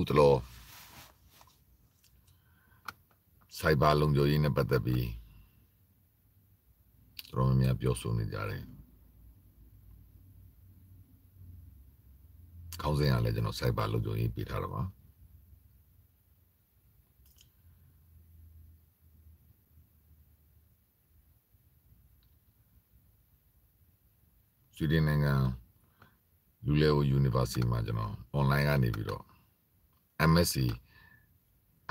ခုတလောစိုက်ဘာလုံခြုံရေးနဲ့ပတ်သက်ပြီးတော်တော်များပြောဆိုနေကြတယ်ခေါင်းစဉ်ကလည်းကျွန်တော် စိုက်ဘာလုံခြုံရေးပေးထားတာပါဆွီဒင်နိုင်ငံလူလေဝယူနီဗာစီတီမှာကျွန်တော်အွန်လိုင်းကနေပြီးတော့ MSC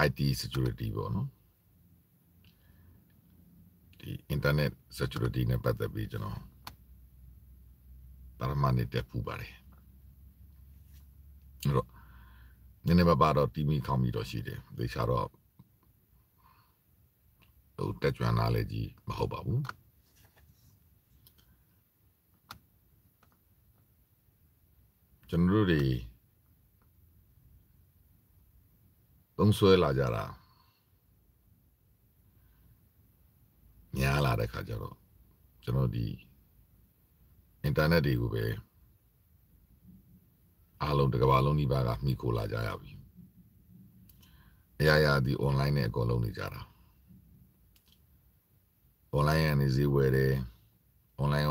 IT security ပေါ့နော်ဒီ internet security နဲ့ပတ်သက်ပြီးကျွန်တော်ပါရမနစ်တက်ဖူးပါတယ်အဲ့တော့နည်းနည်းပါးပါတော့တီမီခေါင်းပြီးတော့ရှိတယ်ဒေချာတော့ဟိုတက်ကြွလာလေကြီးမဟုတ်ပါဘူးကျွန်တော်တို့တွေသုံးဆွဲလာကြတာညာလာတဲ့ခါကျတော့ကျွန်တော်ဒီအင်တာနက်တွေကိုပဲအားလုံးတစ်ကမ္ဘာလုံးဒီဘာကမှီခိုလာကြရပြီအရာရာဒီ online နဲ့အကုန်လုံးနေကြတာ online ကနေဈေးဝယ်တယ် online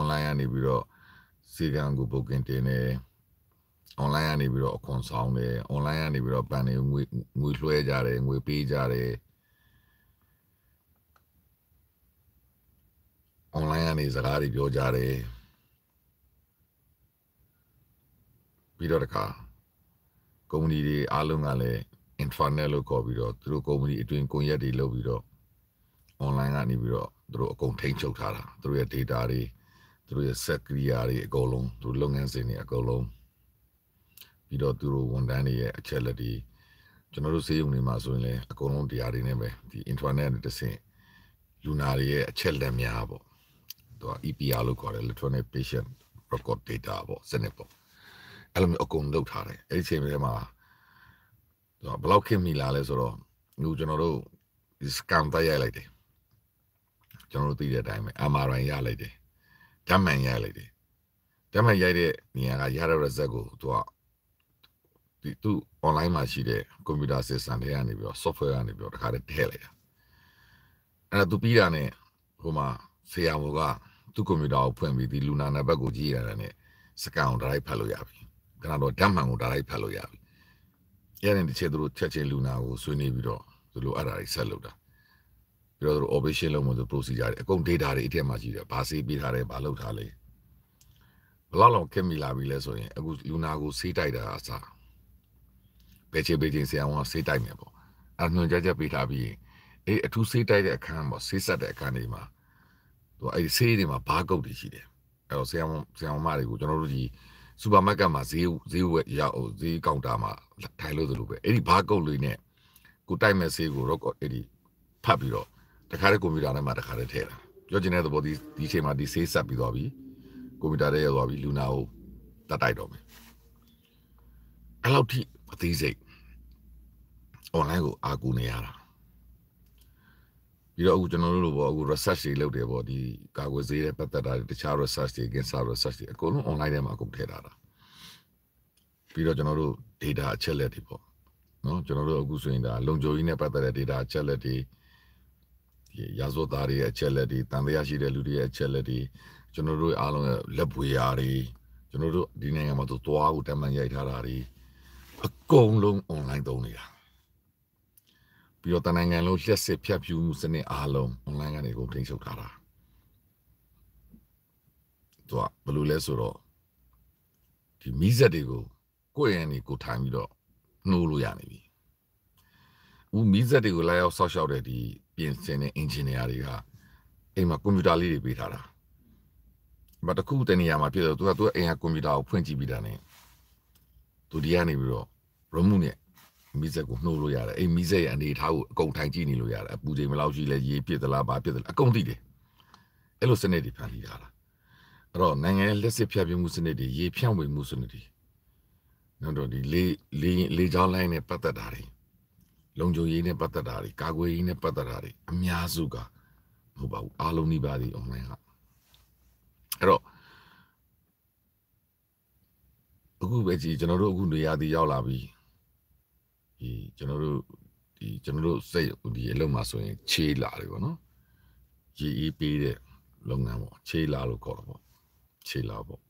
online ကနေပြီးတော့စီကံကို booking တင်တယ် online ကနေပြီးတော့အခွန်ဆောင်တယ် online ကနေပြီးတော့ပန်နေငွေငွေလွှဲကြတယ်ငွေပေးကြတယ် online ကနေစကားတွေပြောကြတယ်ပြီးတော့တခါကုမ္ပဏီတွေအားလုံးကလည်း intranet လို့ခေါ်ပြီးတော့သူတို့ကုမ္ပဏီအတွင်းကွန်ရက်တွေလုပ်ပြီးတော့ online ကနေပြီးတော့သူတို့အကုန်ထိန်းချုပ်ထားတာသူတို့ရဲ့ data တွေသူတို့ရဲ့ set ကိရိယာတွေအကုန်လုံးသူတို့လုပ်ငန်းစဉ်တွေအကုန်လုံးပြီးတော့သူတို့ဝန်ထမ်းတွေရဲ့အချက်လက်တွေကျွန်တော်တို့စေယုံတွေမှာဆိုရင်လည်းအကုန်လုံးတရားတွေနဲ့ပဲဒီ intranet နဲ့တဆင့်လူနာတွေရဲ့အချက်လက်များပေါ့သူက EPR လို့ခေါ်တယ် electronic patient record data ပေါ့စနစ်ပေါ့အဲ့လိုမျိုးအကုန်လုပ်ထားတယ်အဲ့ဒီအချိန်ထဲမှာသူကဘလောက်ခင်မိလာလဲဆိုတော့ငူကျွန်တော်တို့ scan တိုက်ရိုက်လိုက်တယ်ကျွန်တော်တို့သိတဲ့အတိုင်းပဲ MRI ရလိုက်တယ်ဓာတ်မှန်ရလိုက်တယ်ဓာတ်မှန်ရိုက်တဲ့နေရာကရတဲ့ result ကိုသူကဒီသူ online မှာရှိတဲ့ computer system တွေကနေပြီးတော့ software ကနေပြီးတော့တခါတည်းထည့်လိုက်တာအဲ့ဒါသူပြီးတာ ਨੇ ဟိုမှာဆရာမကသူ့ computer ကိုဖွင့်ပြီးဒီ Luna နံပါတ်ကိုကြည့်ရတာ ਨੇ စကန်ကို drive ဖတ်လို့ရပြီခဏတော့ဓာတ်မှန်ကို drive ဖတ်လို့ရပြီအဲ့ဒါနဲ့တစ်ချက်သူတို့ချက်ချင်း Luna ကိုဆွေးနွေးပြီးတော့သူတို့အဲ့ဒါတွေဆက်လုပ်တာပြီးတော့သူတို့ operation လုပ်မှသူ procedure တွေအကုန် data တွေအထက်မှာရှိတယ်ဘာစေးပေးထားတယ်ဘာလုပ်ထားလဲဘလောက်လောက်ခင်မိလာပြီလဲဆိုရင်အခု Luna ကိုစေးတိုက်တာအစားပဲချေပေးခြင်းဆရာဝန်ဆေးတိုက်မယ်ပေါ့အဲ့ညွှန်ကြားချက်ပေးထားပြီးအေးအထူးဆေးတိုက်တဲ့အခန်းပေါ့ဆေးဆက်တဲ့အခန်းတွေမှာသူအဲ့ဆေးတွေမှာဘားကုတ်တွေရှိတယ်အဲ့တော့ဆရာဝန်ဆရာဝန်မတွေကိုကျွန်တော်တို့ဒီစူပါမားကတ်မှာဈေးဈေးဝယ်ရောက်ဈေးကောင်တာမှာထိုင်လို့သလိုပဲအဲ့ဒီဘားကုတ်လေးနဲ့ကိုတိုက်မဲ့ဆေးကိုတော့အဲ့ဒီဖတ်ပြီးတော့တခါတည်းကွန်ပျူတာထဲမှာတခါတည်းထည့်တာပြောချင်တဲ့သဘောဒီဒီအချိန်မှာဒီဆေးဆက်ပြီးသွားပြီကွန်ပျူတာထဲရောက်သွားပြီလူနာကိုတတ်တိုက်တော့မယ်အဲ့လောက်ထိအသေးစိတ် online ကိုအားကိုးနေရတာပြီးတော့အခုကျွန်တော်တို့လိုပေါ့အခု research တွေလုပ်တယ်ပေါ့ဒီကာကွယ်ဆေးနဲ့ပတ်သက်တာတွေတခြား research တွေ cancer research တွေအကုန်လုံး online ထဲမှာအကုန်ထည့်ထားတာပြီးတော့ကျွန်တော်တို့ data အချက်လက်တွေပေါ့နော်ကျွန်တော်တို့အခုဆိုရင်ဒါလုံခြုံရေးနဲ့ပတ်သက်တဲ့ data အချက်လက်တွေဒီရာဇဝတ်သားတွေရဲ့အချက်လက်တွေတန်တရားရှိတဲ့လူတွေရဲ့အချက်လက်တွေကျွန်တော်တို့အားလုံးရဲ့လက်ပွေရာတွေကျွန်တော်တို့ဒီနိုင်ငံမှာသူသွားကိုတမန်ရိုက်ထားတာတွေအကုန်လုံး online သုံးနေတာပြီးတော့တနိုင်ငံလုံးလျှက်စစ်ဖြတ်ဖြူးမှုစနစ်အားလုံး online ကနေကိုထိန်းချုပ်ထားတာသူကဘယ်လိုလဲဆိုတော့ဒီမိစက်တွေကိုကိုယ့်ရန်တွေကိုထိုင်ပြီးတော့နှိုးလို့ရနေပြီဦးမိစက်တွေကိုလာရောက်ဆောက်ရှောက်တဲ့ဒီပြင်ဆင်တဲ့ engineer တွေကအိမ်မှာကွန်ပျူတာလေးတွေပေးထားတာဘာတခုတနေရာမှာဖြစ်တော့သူကသူကအိမ်ကကွန်ပျူတာကိုဖွင့်ကြည့်ပြီးတာ ਨੇ သူဒီကနေပြီးတော့ remote နဲ့မီးစက်ကိုနှိုးလို့ရတယ်အဲ့မီးစက်ရဲ့အနေအထားကိုအကုန်ထိုင်ကြည့်နေလို့ရတယ်အပူချိန်ဘယ်လောက်ရှိလဲရေပြစ်သလားဘာပြစ်သလားအကုန်သိတယ်အဲ့လိုစနစ်တွေဖန်တီးထားတာအဲ့တော့နိုင်ငံရဲ့လက်စစ်ဖြတ်ပြမှုစနစ်တွေရေဖြန့်ဝေမှုစနစ်တွေနောက်တော့ဒီလေးလေးလေးချောင်းလိုင်းနဲ့ပတ်သက်တာတွေလုံခြုံရေးနဲ့ပတ်သက်တာတွေကာကွယ်ရေးနဲ့ပတ်သက်တာတွေအများစုကမဟုတ်ပါဘူးအားလုံးနှိပါသည် online ကအဲ့တော့အခုပဲကြည့်ကျွန်တော်တို့အခုနေရာဒီရောက်လာပြီဒီကျွန်တော်တို့ဒီကျွန်တော်တို့စိတ်ဒီအလုပ်မှာဆိုရင်ခြေလာတယ်ပေါ့နော်ရေးအေးပေးတဲ့လုပ်ငန်းပေါ့ခြေလာလို့ခေါ်တော့ပေါ့ခြေလာပေါ့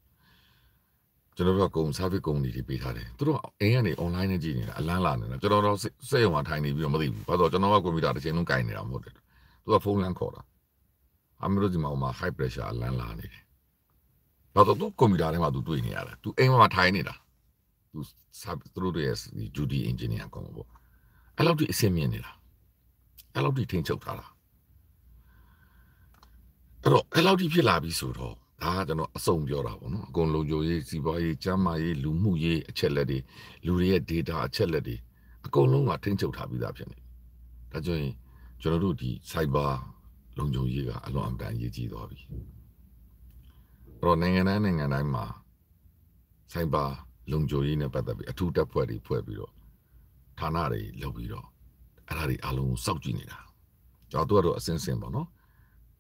ကျွန်တော်တို့ကကုံ service ကုမ္ပဏီတွေပေးထားတယ်သူတို့အိမ်ကနေ online နဲ့ကြည့်နေတာအလန်းလာနေတာကျွန်တော်တို့စိတ်ရုံမှာထိုင်နေပြီးတော့မသိဘူးဘာလို့ကျွန်တော်ကကွန်ပျူတာတစ်ချိန်လုံးကင်နေတာမဟုတ်တယ်သူကဖုန်းလမ်းခေါ်တာအမေတို့ဒီမှာဟိုမှာ high pressure အလန်းလာနေတယ်နောက်တော့သူကွန်ပျူတာထဲမှာသူတွေ့နေရတယ်သူအိမ်မှာထိုင်နေတာသူသူတို့ရဲ့ဂျူဒီအင်ဂျင်နီယာကောင်ပေါ့အဲ့လောက်ထိအဆင်မြင့်နေလားအဲ့လောက်ထိထိန်းချုပ်ထားလားအဲ့တော့အဲ့လောက်ထိဖြစ်လာပြီဆိုတော့ဒါကကျွန်တော်အဆုံးပြောတာပေါ့နော်အကုန်လုံးကြိုရေးစီပွားရေးကျန်းမာရေးလူမှုရေးအချက်လက်တွေလူတွေရဲ့ data အချက်လက်တွေအကုန်လုံးကထိန်းချုပ်ထားပြီးသားဖြစ်နေဒါကြောင့်ကျွန်တော်တို့ဒီ cyber လုံခြုံရေးကအလွန်အမတန်ရေးကြီးသွားပြီအဲ့တော့နိုင်ငံတိုင်းနိုင်ငံတိုင်းမှာ cyber လုံခြုံရေးနဲ့ပတ်သက်ပြီးအထူးတပ်ဖွဲ့တွေဖွဲ့ပြီးတော့ဌာနတွေလုပ်ပြီးတော့အဲ့ဒါတွေအလုံးစောင့်ကြည့်နေတာကျွန်တော်တို့ကတော့အစင်းစင်ပေါ့နော်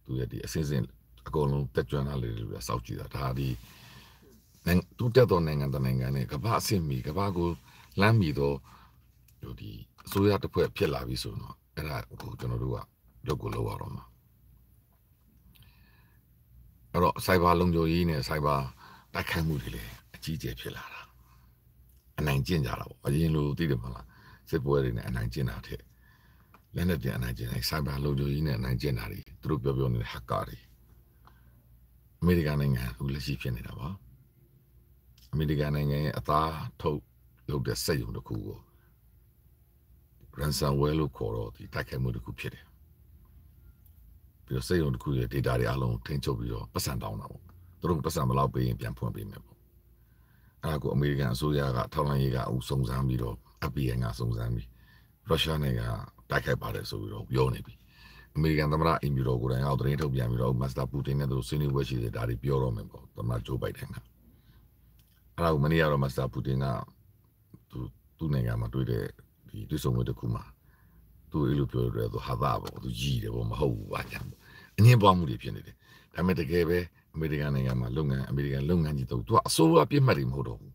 သူရဲ့ဒီအစင်းစင်အကုန်လုံးတက်ကြွလာလေလို့စောင့်ကြည့်တာဒါဒီနိုင်ငံသူတက်တော်နိုင်ငံတနိုင်ငံနဲ့ကမ္ဘာအဆင့်မီကမ္ဘာကိုလမ်းမီတော့ဟိုဒီအစိုးရတစ်ဖွဲ့ဖြစ်လာပြီဆိုတော့အဲ့ဒါကိုကျွန်တော်တို့ကရုပ်ကိုလောက်ရတော့မှာအဲ့တော့ cyber လုံခြုံရေးနဲ့ cyber တိုက်ခိုက်မှုတွေလည်းအကြီးအကျယ်ဖြစ်လာတာအနိုင်ကျင့်ကြတာပေါ့အရင်လိုသိတယ်မလားစစ်ပွဲတွေနဲ့အနိုင်ကျင့်တာထက်လက်နဲ့ပြန်အနိုင်ကျင့်တယ်ဆိုက်ဘာလုံခြုံရေးနဲ့အနိုင်ကျင့်တာတွေသူတို့ပြောပြောနေတဲ့ဟက်ကာတွေအမေရိကန်နိုင်ငံအခုလက်ရှိဖြစ်နေတာပါအမေရိကန်နိုင်ငံရဲ့အသားထုတ်လုပ်တဲ့စက်ရုံတစ်ခုကို ransomware လို့ခေါ်တော့ဒီတိုက်ခိုက်မှုတစ်ခုဖြစ်တယ်ပြီးတော့စက်ရုံတစ်ခုရဲ့ data တွေအလုံးထိန်းချုပ်ပြီးတော့ပတ်စံတောင်းတာပေါ့သူတို့ပတ်စံဘလောက်ပေးရင်ပြန်ဖွင့်ပေးမယ်ပေါ့ကိုအမေရိကန်အစိုးရကထောက်လှမ်းရေးကအူစုံစမ်းပြီးတော့ FBI ကစုံစမ်းပြီးရုရှားနိုင်ငံတိုက်ခိုက်ပါတယ်ဆိုပြီးတော့ပြောနေပြီအမေရိကန်သမ္မတအင်ဂျီရိုကိုယ်တိုင်ကသတင်းထုတ်ပြန်ပြီးတော့မစ္စတာပူတင်နဲ့သူဆွေးနွေးပွဲရှိတယ်ဒါတွေပြောတော့မယ်ပေါ့သမ္မတဂျိုးဘိုက်ဒန်ကအဲ့ဒါကိုမနေ့ကတော့မစ္စတာပူတင်ကသူသူ့နိုင်ငံမှာတွေ့တဲ့ဒီတွေ့ဆုံပွဲတစ်ခုမှာသူအဲ့လိုပြောရတယ်သူဟာသာပေါ့သူကြီးတယ်ပေါ့မဟုတ်ဘူးပါညာအငင်းပွားမှုတွေဖြစ်နေတယ်ဒါပေမဲ့တကယ်ပဲအမေရိကန်နိုင်ငံမှာလုပ်ငန်းအမေရိကန်လုပ်ငန်းကြီးတော့သူကအစိုးရပြစ်မှတ်တွေမဟုတ်တော့ဘူး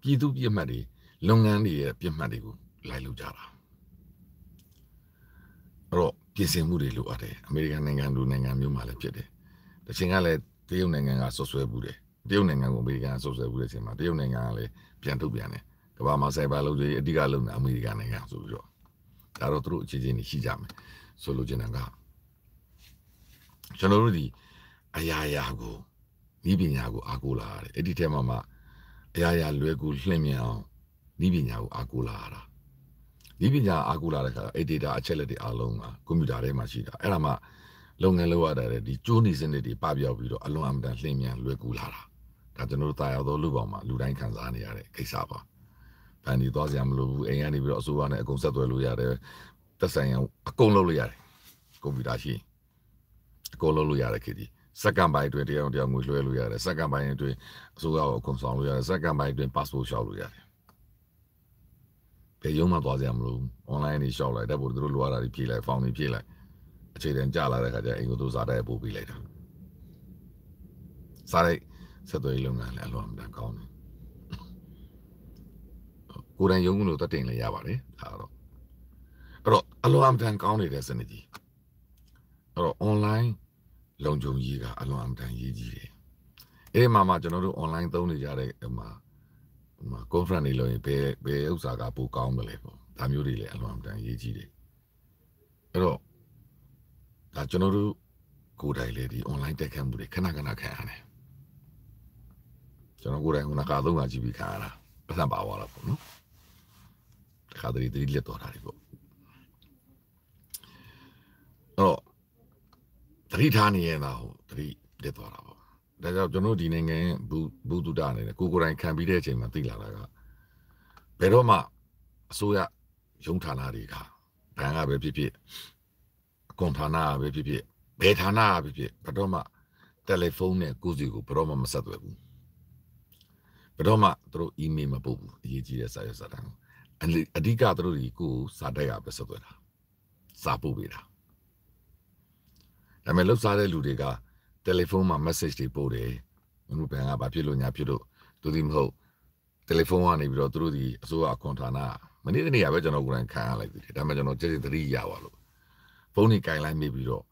ပြည်သူပြစ်မှတ်တွေလုပ်ငန်းတွေရဲ့ပြစ်မှတ်တွေကိုလိုက်လုပ်ကြတာအဲ့တော့ပြင်ဆင်မှုတွေလိုအပ်တယ်အမေရိကန်နိုင်ငံလူနိုင်ငံမျိုးမှာလည်းဖြစ်တယ်တချင်ကလည်းတရုတ်နိုင်ငံကဆွဆွဲမှုတယ်တရုတ်နိုင်ငံကိုအမေရိကန်ကဆွဆွဲမှုတဲ့အချိန်မှာတရုတ်နိုင်ငံကလည်းပြန်ထုတ် ပြန်တယ်ကမ္ဘာမှာဆိုင်ဘာလုပ်ကြီးအဓိကလုပ်နေအမေရိကန်နိုင်ငံဆိုပြီးတော့ဒါတော့သူတို့အခြေချင်းနေရှိကြမယ်ဆိုလိုချင်တာကကျွန်တော်တို့ဒီအရာရာကိုဤပညာကိုအားကိုးလာရတယ်အဲ့ဒီထဲမှာမှအရာရာလွယ်ကူလှင့်မြန်အောင်ဤပညာကိုအားကိုးလာရတာဤပညာအားကိုးလာတဲ့အခါအဲ့ data အချက်လက်တွေအားလုံးကကွန်ပျူတာထဲမှာရှိတာအဲ့ဒါမှလုပ်ငန်းလုပ်ရတာလေဒီကျိုးနေစနစ်တွေပပျောက်ပြီးတော့အလွန်အမတန်လှင့်မြန်လွယ်ကူလာတာဒါကျွန်တော်တို့တာယာတော်လူပေါင်းမှာလူတိုင်းခံစားနေရတဲ့ကိစ္စပါဗန်ဒီသွားစရာမလိုဘူးအိမ်ကနေပြီးတော့အစိုးရနဲ့အကုန်ဆက်သွယ်လို့ရတယ်သက်ဆိုင်ရာအကုန်လုပ်လို့ရတယ်ကွန်ပျူတာရှိအကုန်လုပ်လို့ရတယ်ခေတ်ကြီးစက္ကန့်ပိုင်းအတွင်းတရားတော်တရားငွေလွှဲလို့ရတယ်စက္ကန့်ပိုင်းအတွင်းအစိုးရကိုအခွန်ဆောင်လို့ရတယ်စက္ကန့်ပိုင်းအတွင်း passport လျှောက်လို့ရတယ်ဘယ်ရုံးမှသွားစရာမလိုဘူး online နေလျှောက်လိုက်တက်ဖို့သူတို့လိုရတာတွေဖြည့်လိုက်ဖောင်တွေဖြည့်လိုက်အခြေတန်ကြလာတဲ့ခါကျအိမ်ကိုသူစားတဲ့ပို့ပေးလိုက်တာစားတဲ့ဆက်သွယ်ရေးလုပ်ငန်းလည်းအလွန်အများကောင်းတယ်ကိုယ်တိုင်ရုံးကုလို့တတ်တင်လည်းရပါတယ်ဒါတော့အဲ့တော့အလွန်အများကောင်းနေတဲ့စနစ်ကြီးအဲ့တော့ online လုံခြုံရေးကအလွန်အမတန်ရေးကြီးတယ်။အဲဒီမှာမှကျွန်တော်တို့ online သုံးနေကြတဲ့ဟိုမှာဟိုမှာ conference တွေလုပ်ရင်ဘယ်ဘယ်ဥစ္စာကပိုကောင်းမလဲပေါ့။ဒါမျိုးတွေလည်းအလွန်အမတန်ရေးကြီးတယ်။အဲ့တော့ဒါကျွန်တော်တို့ကိုယ်တိုင်လေဒီ online တက်ခတ်မှုတွေခဏခဏခံရတယ်။ကျွန်တော်ကိုယ်တိုင်ကကာသုံးကကြည့်ပြီးခံရတာပတ်စံပါသွားတာပေါ့နော်။တခါတည်းတတိလက်တော်တာတွေပေါ့။အဲ့တော့သတိထားနေရင်သာဟုတ်သတိတက်သွားတာပေါ့ဒါကြောင့်ကျွန်တော်ဒီနိုင်ငံဘူဒုဒအနေနဲ့ကိုကိုယ်တိုင်ခံပြီးတဲ့အချိန်မှာသိလာတာကဘယ်တော့မှအစိုးရရုံးဌာနတွေကဘဏ်ကပဲဖြစ်ဖြစ်အကွန်ဌာနကပဲဖြစ်ဖြစ်ဘယ်ဌာနကပဲဖြစ်ဘယ်တော့မှတယ်လီဖုန်းနဲ့ကိုယ်စီကိုဘယ်တော့မှမဆက်သွယ်ဘူးဘယ်တော့မှသူတို့အီးမေးလ်မပို့ဘူးအရေးကြီးတဲ့စာရွက်စာတမ်းအဓိကသူတို့တွေကိုစာတိုက်ရပဲဆက်သွယ်တာစာပို့ပေးတာဒါပေမဲ့လှုပ်ရှားတဲ့လူတွေကတယ်လီဖုန်းမှာ message တွေပို့တယ်မမှုပန်ကဘာဖြစ်လို့ညာဖြစ်လို့သူဒီမဟုတ်တယ်လီဖုန်းကနေပြီးတော့သူတို့ဒီအစိုးရအခွန်ဌာနမနေ့တနေ့ကပဲကျွန်တော်ကိုယ်တိုင်ခံရလိုက်ပြီဒါပေမဲ့ကျွန်တော်ကြည်ကြည်သတိရပါလို့ဖုန်းကြီးကင်လိုက်မိပြီးတော့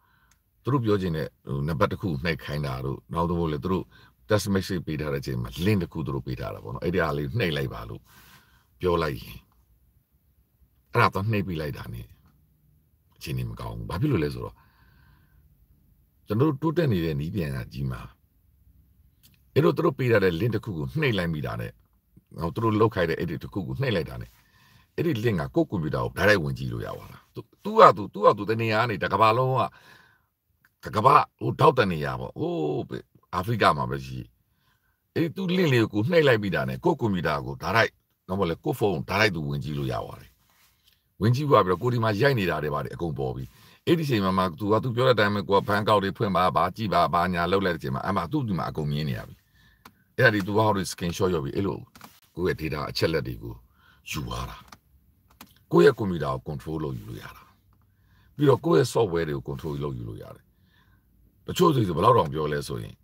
သူတို့ပြောချင်တဲ့နံပါတ်တစ်ခုနှိပ်ခိုင်းတာတို့နောက်တော့လေသူတို့ test message ပေးထားတဲ့အချိန်မှာ link တစ်ခုသူတို့ပေးထားတာပေါ့နော်အဲ့ဒီအားလေးနှိပ်လိုက်ပါလို့ပြောလိုက်ရင်အဲ့ဒါတော့နှိပ်ပြလိုက်တာ ਨੇ အချိန်ကြီးမကောင်းဘူးဘာဖြစ်လို့လဲဆိုတော့ကျွန်တော်တို့တိုးတက်နေတဲ့ဤပြန်ရာကြီးမှာအဲ့တော့သူတို့ပေးရတဲ့ link တစ်ခုကိုနှိပ်လိုက်မိတာနဲ့ဟိုသူတို့လောက်ခိုက်တဲ့ edit တစ်ခုကိုနှိပ်လိုက်တာနဲ့အဲ့ဒီ link ကကိုယ့် computer ကို direct ဝင်ကြည့်လို့ရပါလား။ तू က तू तू က तू တနေရာကနေတကဘာလုံးကတကဘာဟိုထောက်တနေရာပေါ့။ဟိုးအာဖရိကမှာပဲရှိ။အဲ့ဒီ तू link လေးကိုနှိပ်လိုက်ပြီးတာနဲ့ကိုယ့် computer ကို direct တော့မလဲကိုယ့် phone direct သူဝင်ကြည့်လို့ရပါတယ်။ဝင်ကြည့်ပါပြီးတော့ကိုဒီမှာရိုက်နေတာတွေပါတယ်အကုန်ပေါ်ပြီး။အဲ့ဒီချိန်မှာမှ तू က तू ပြောတဲ့အတိုင်းပဲကိုကဘန်ကောက်တွေဖွင့်ပါဘာကြည့်ပါဘာညာလောက်လိုက်တဲ့ချိန်မှာအမှ तू ဒီမှာအကုန်မြင်နေရပြီအဲ့ဒါဒီ तू ဟောက်တွေ skin shot ရောပြီအဲ့လိုကိုယ့်ရဲ့ data အချက်လက်တွေကိုယူလာတာကိုယ့်ရဲ့ computer ကို control လုပ်ယူလို့ရတာပြီးတော့ကိုယ့်ရဲ့ software တွေကို control လုပ်ယူလို့ရတယ်တချို့စီဆိုဘယ်လောက်တောင်ပြောလဲဆိုရင်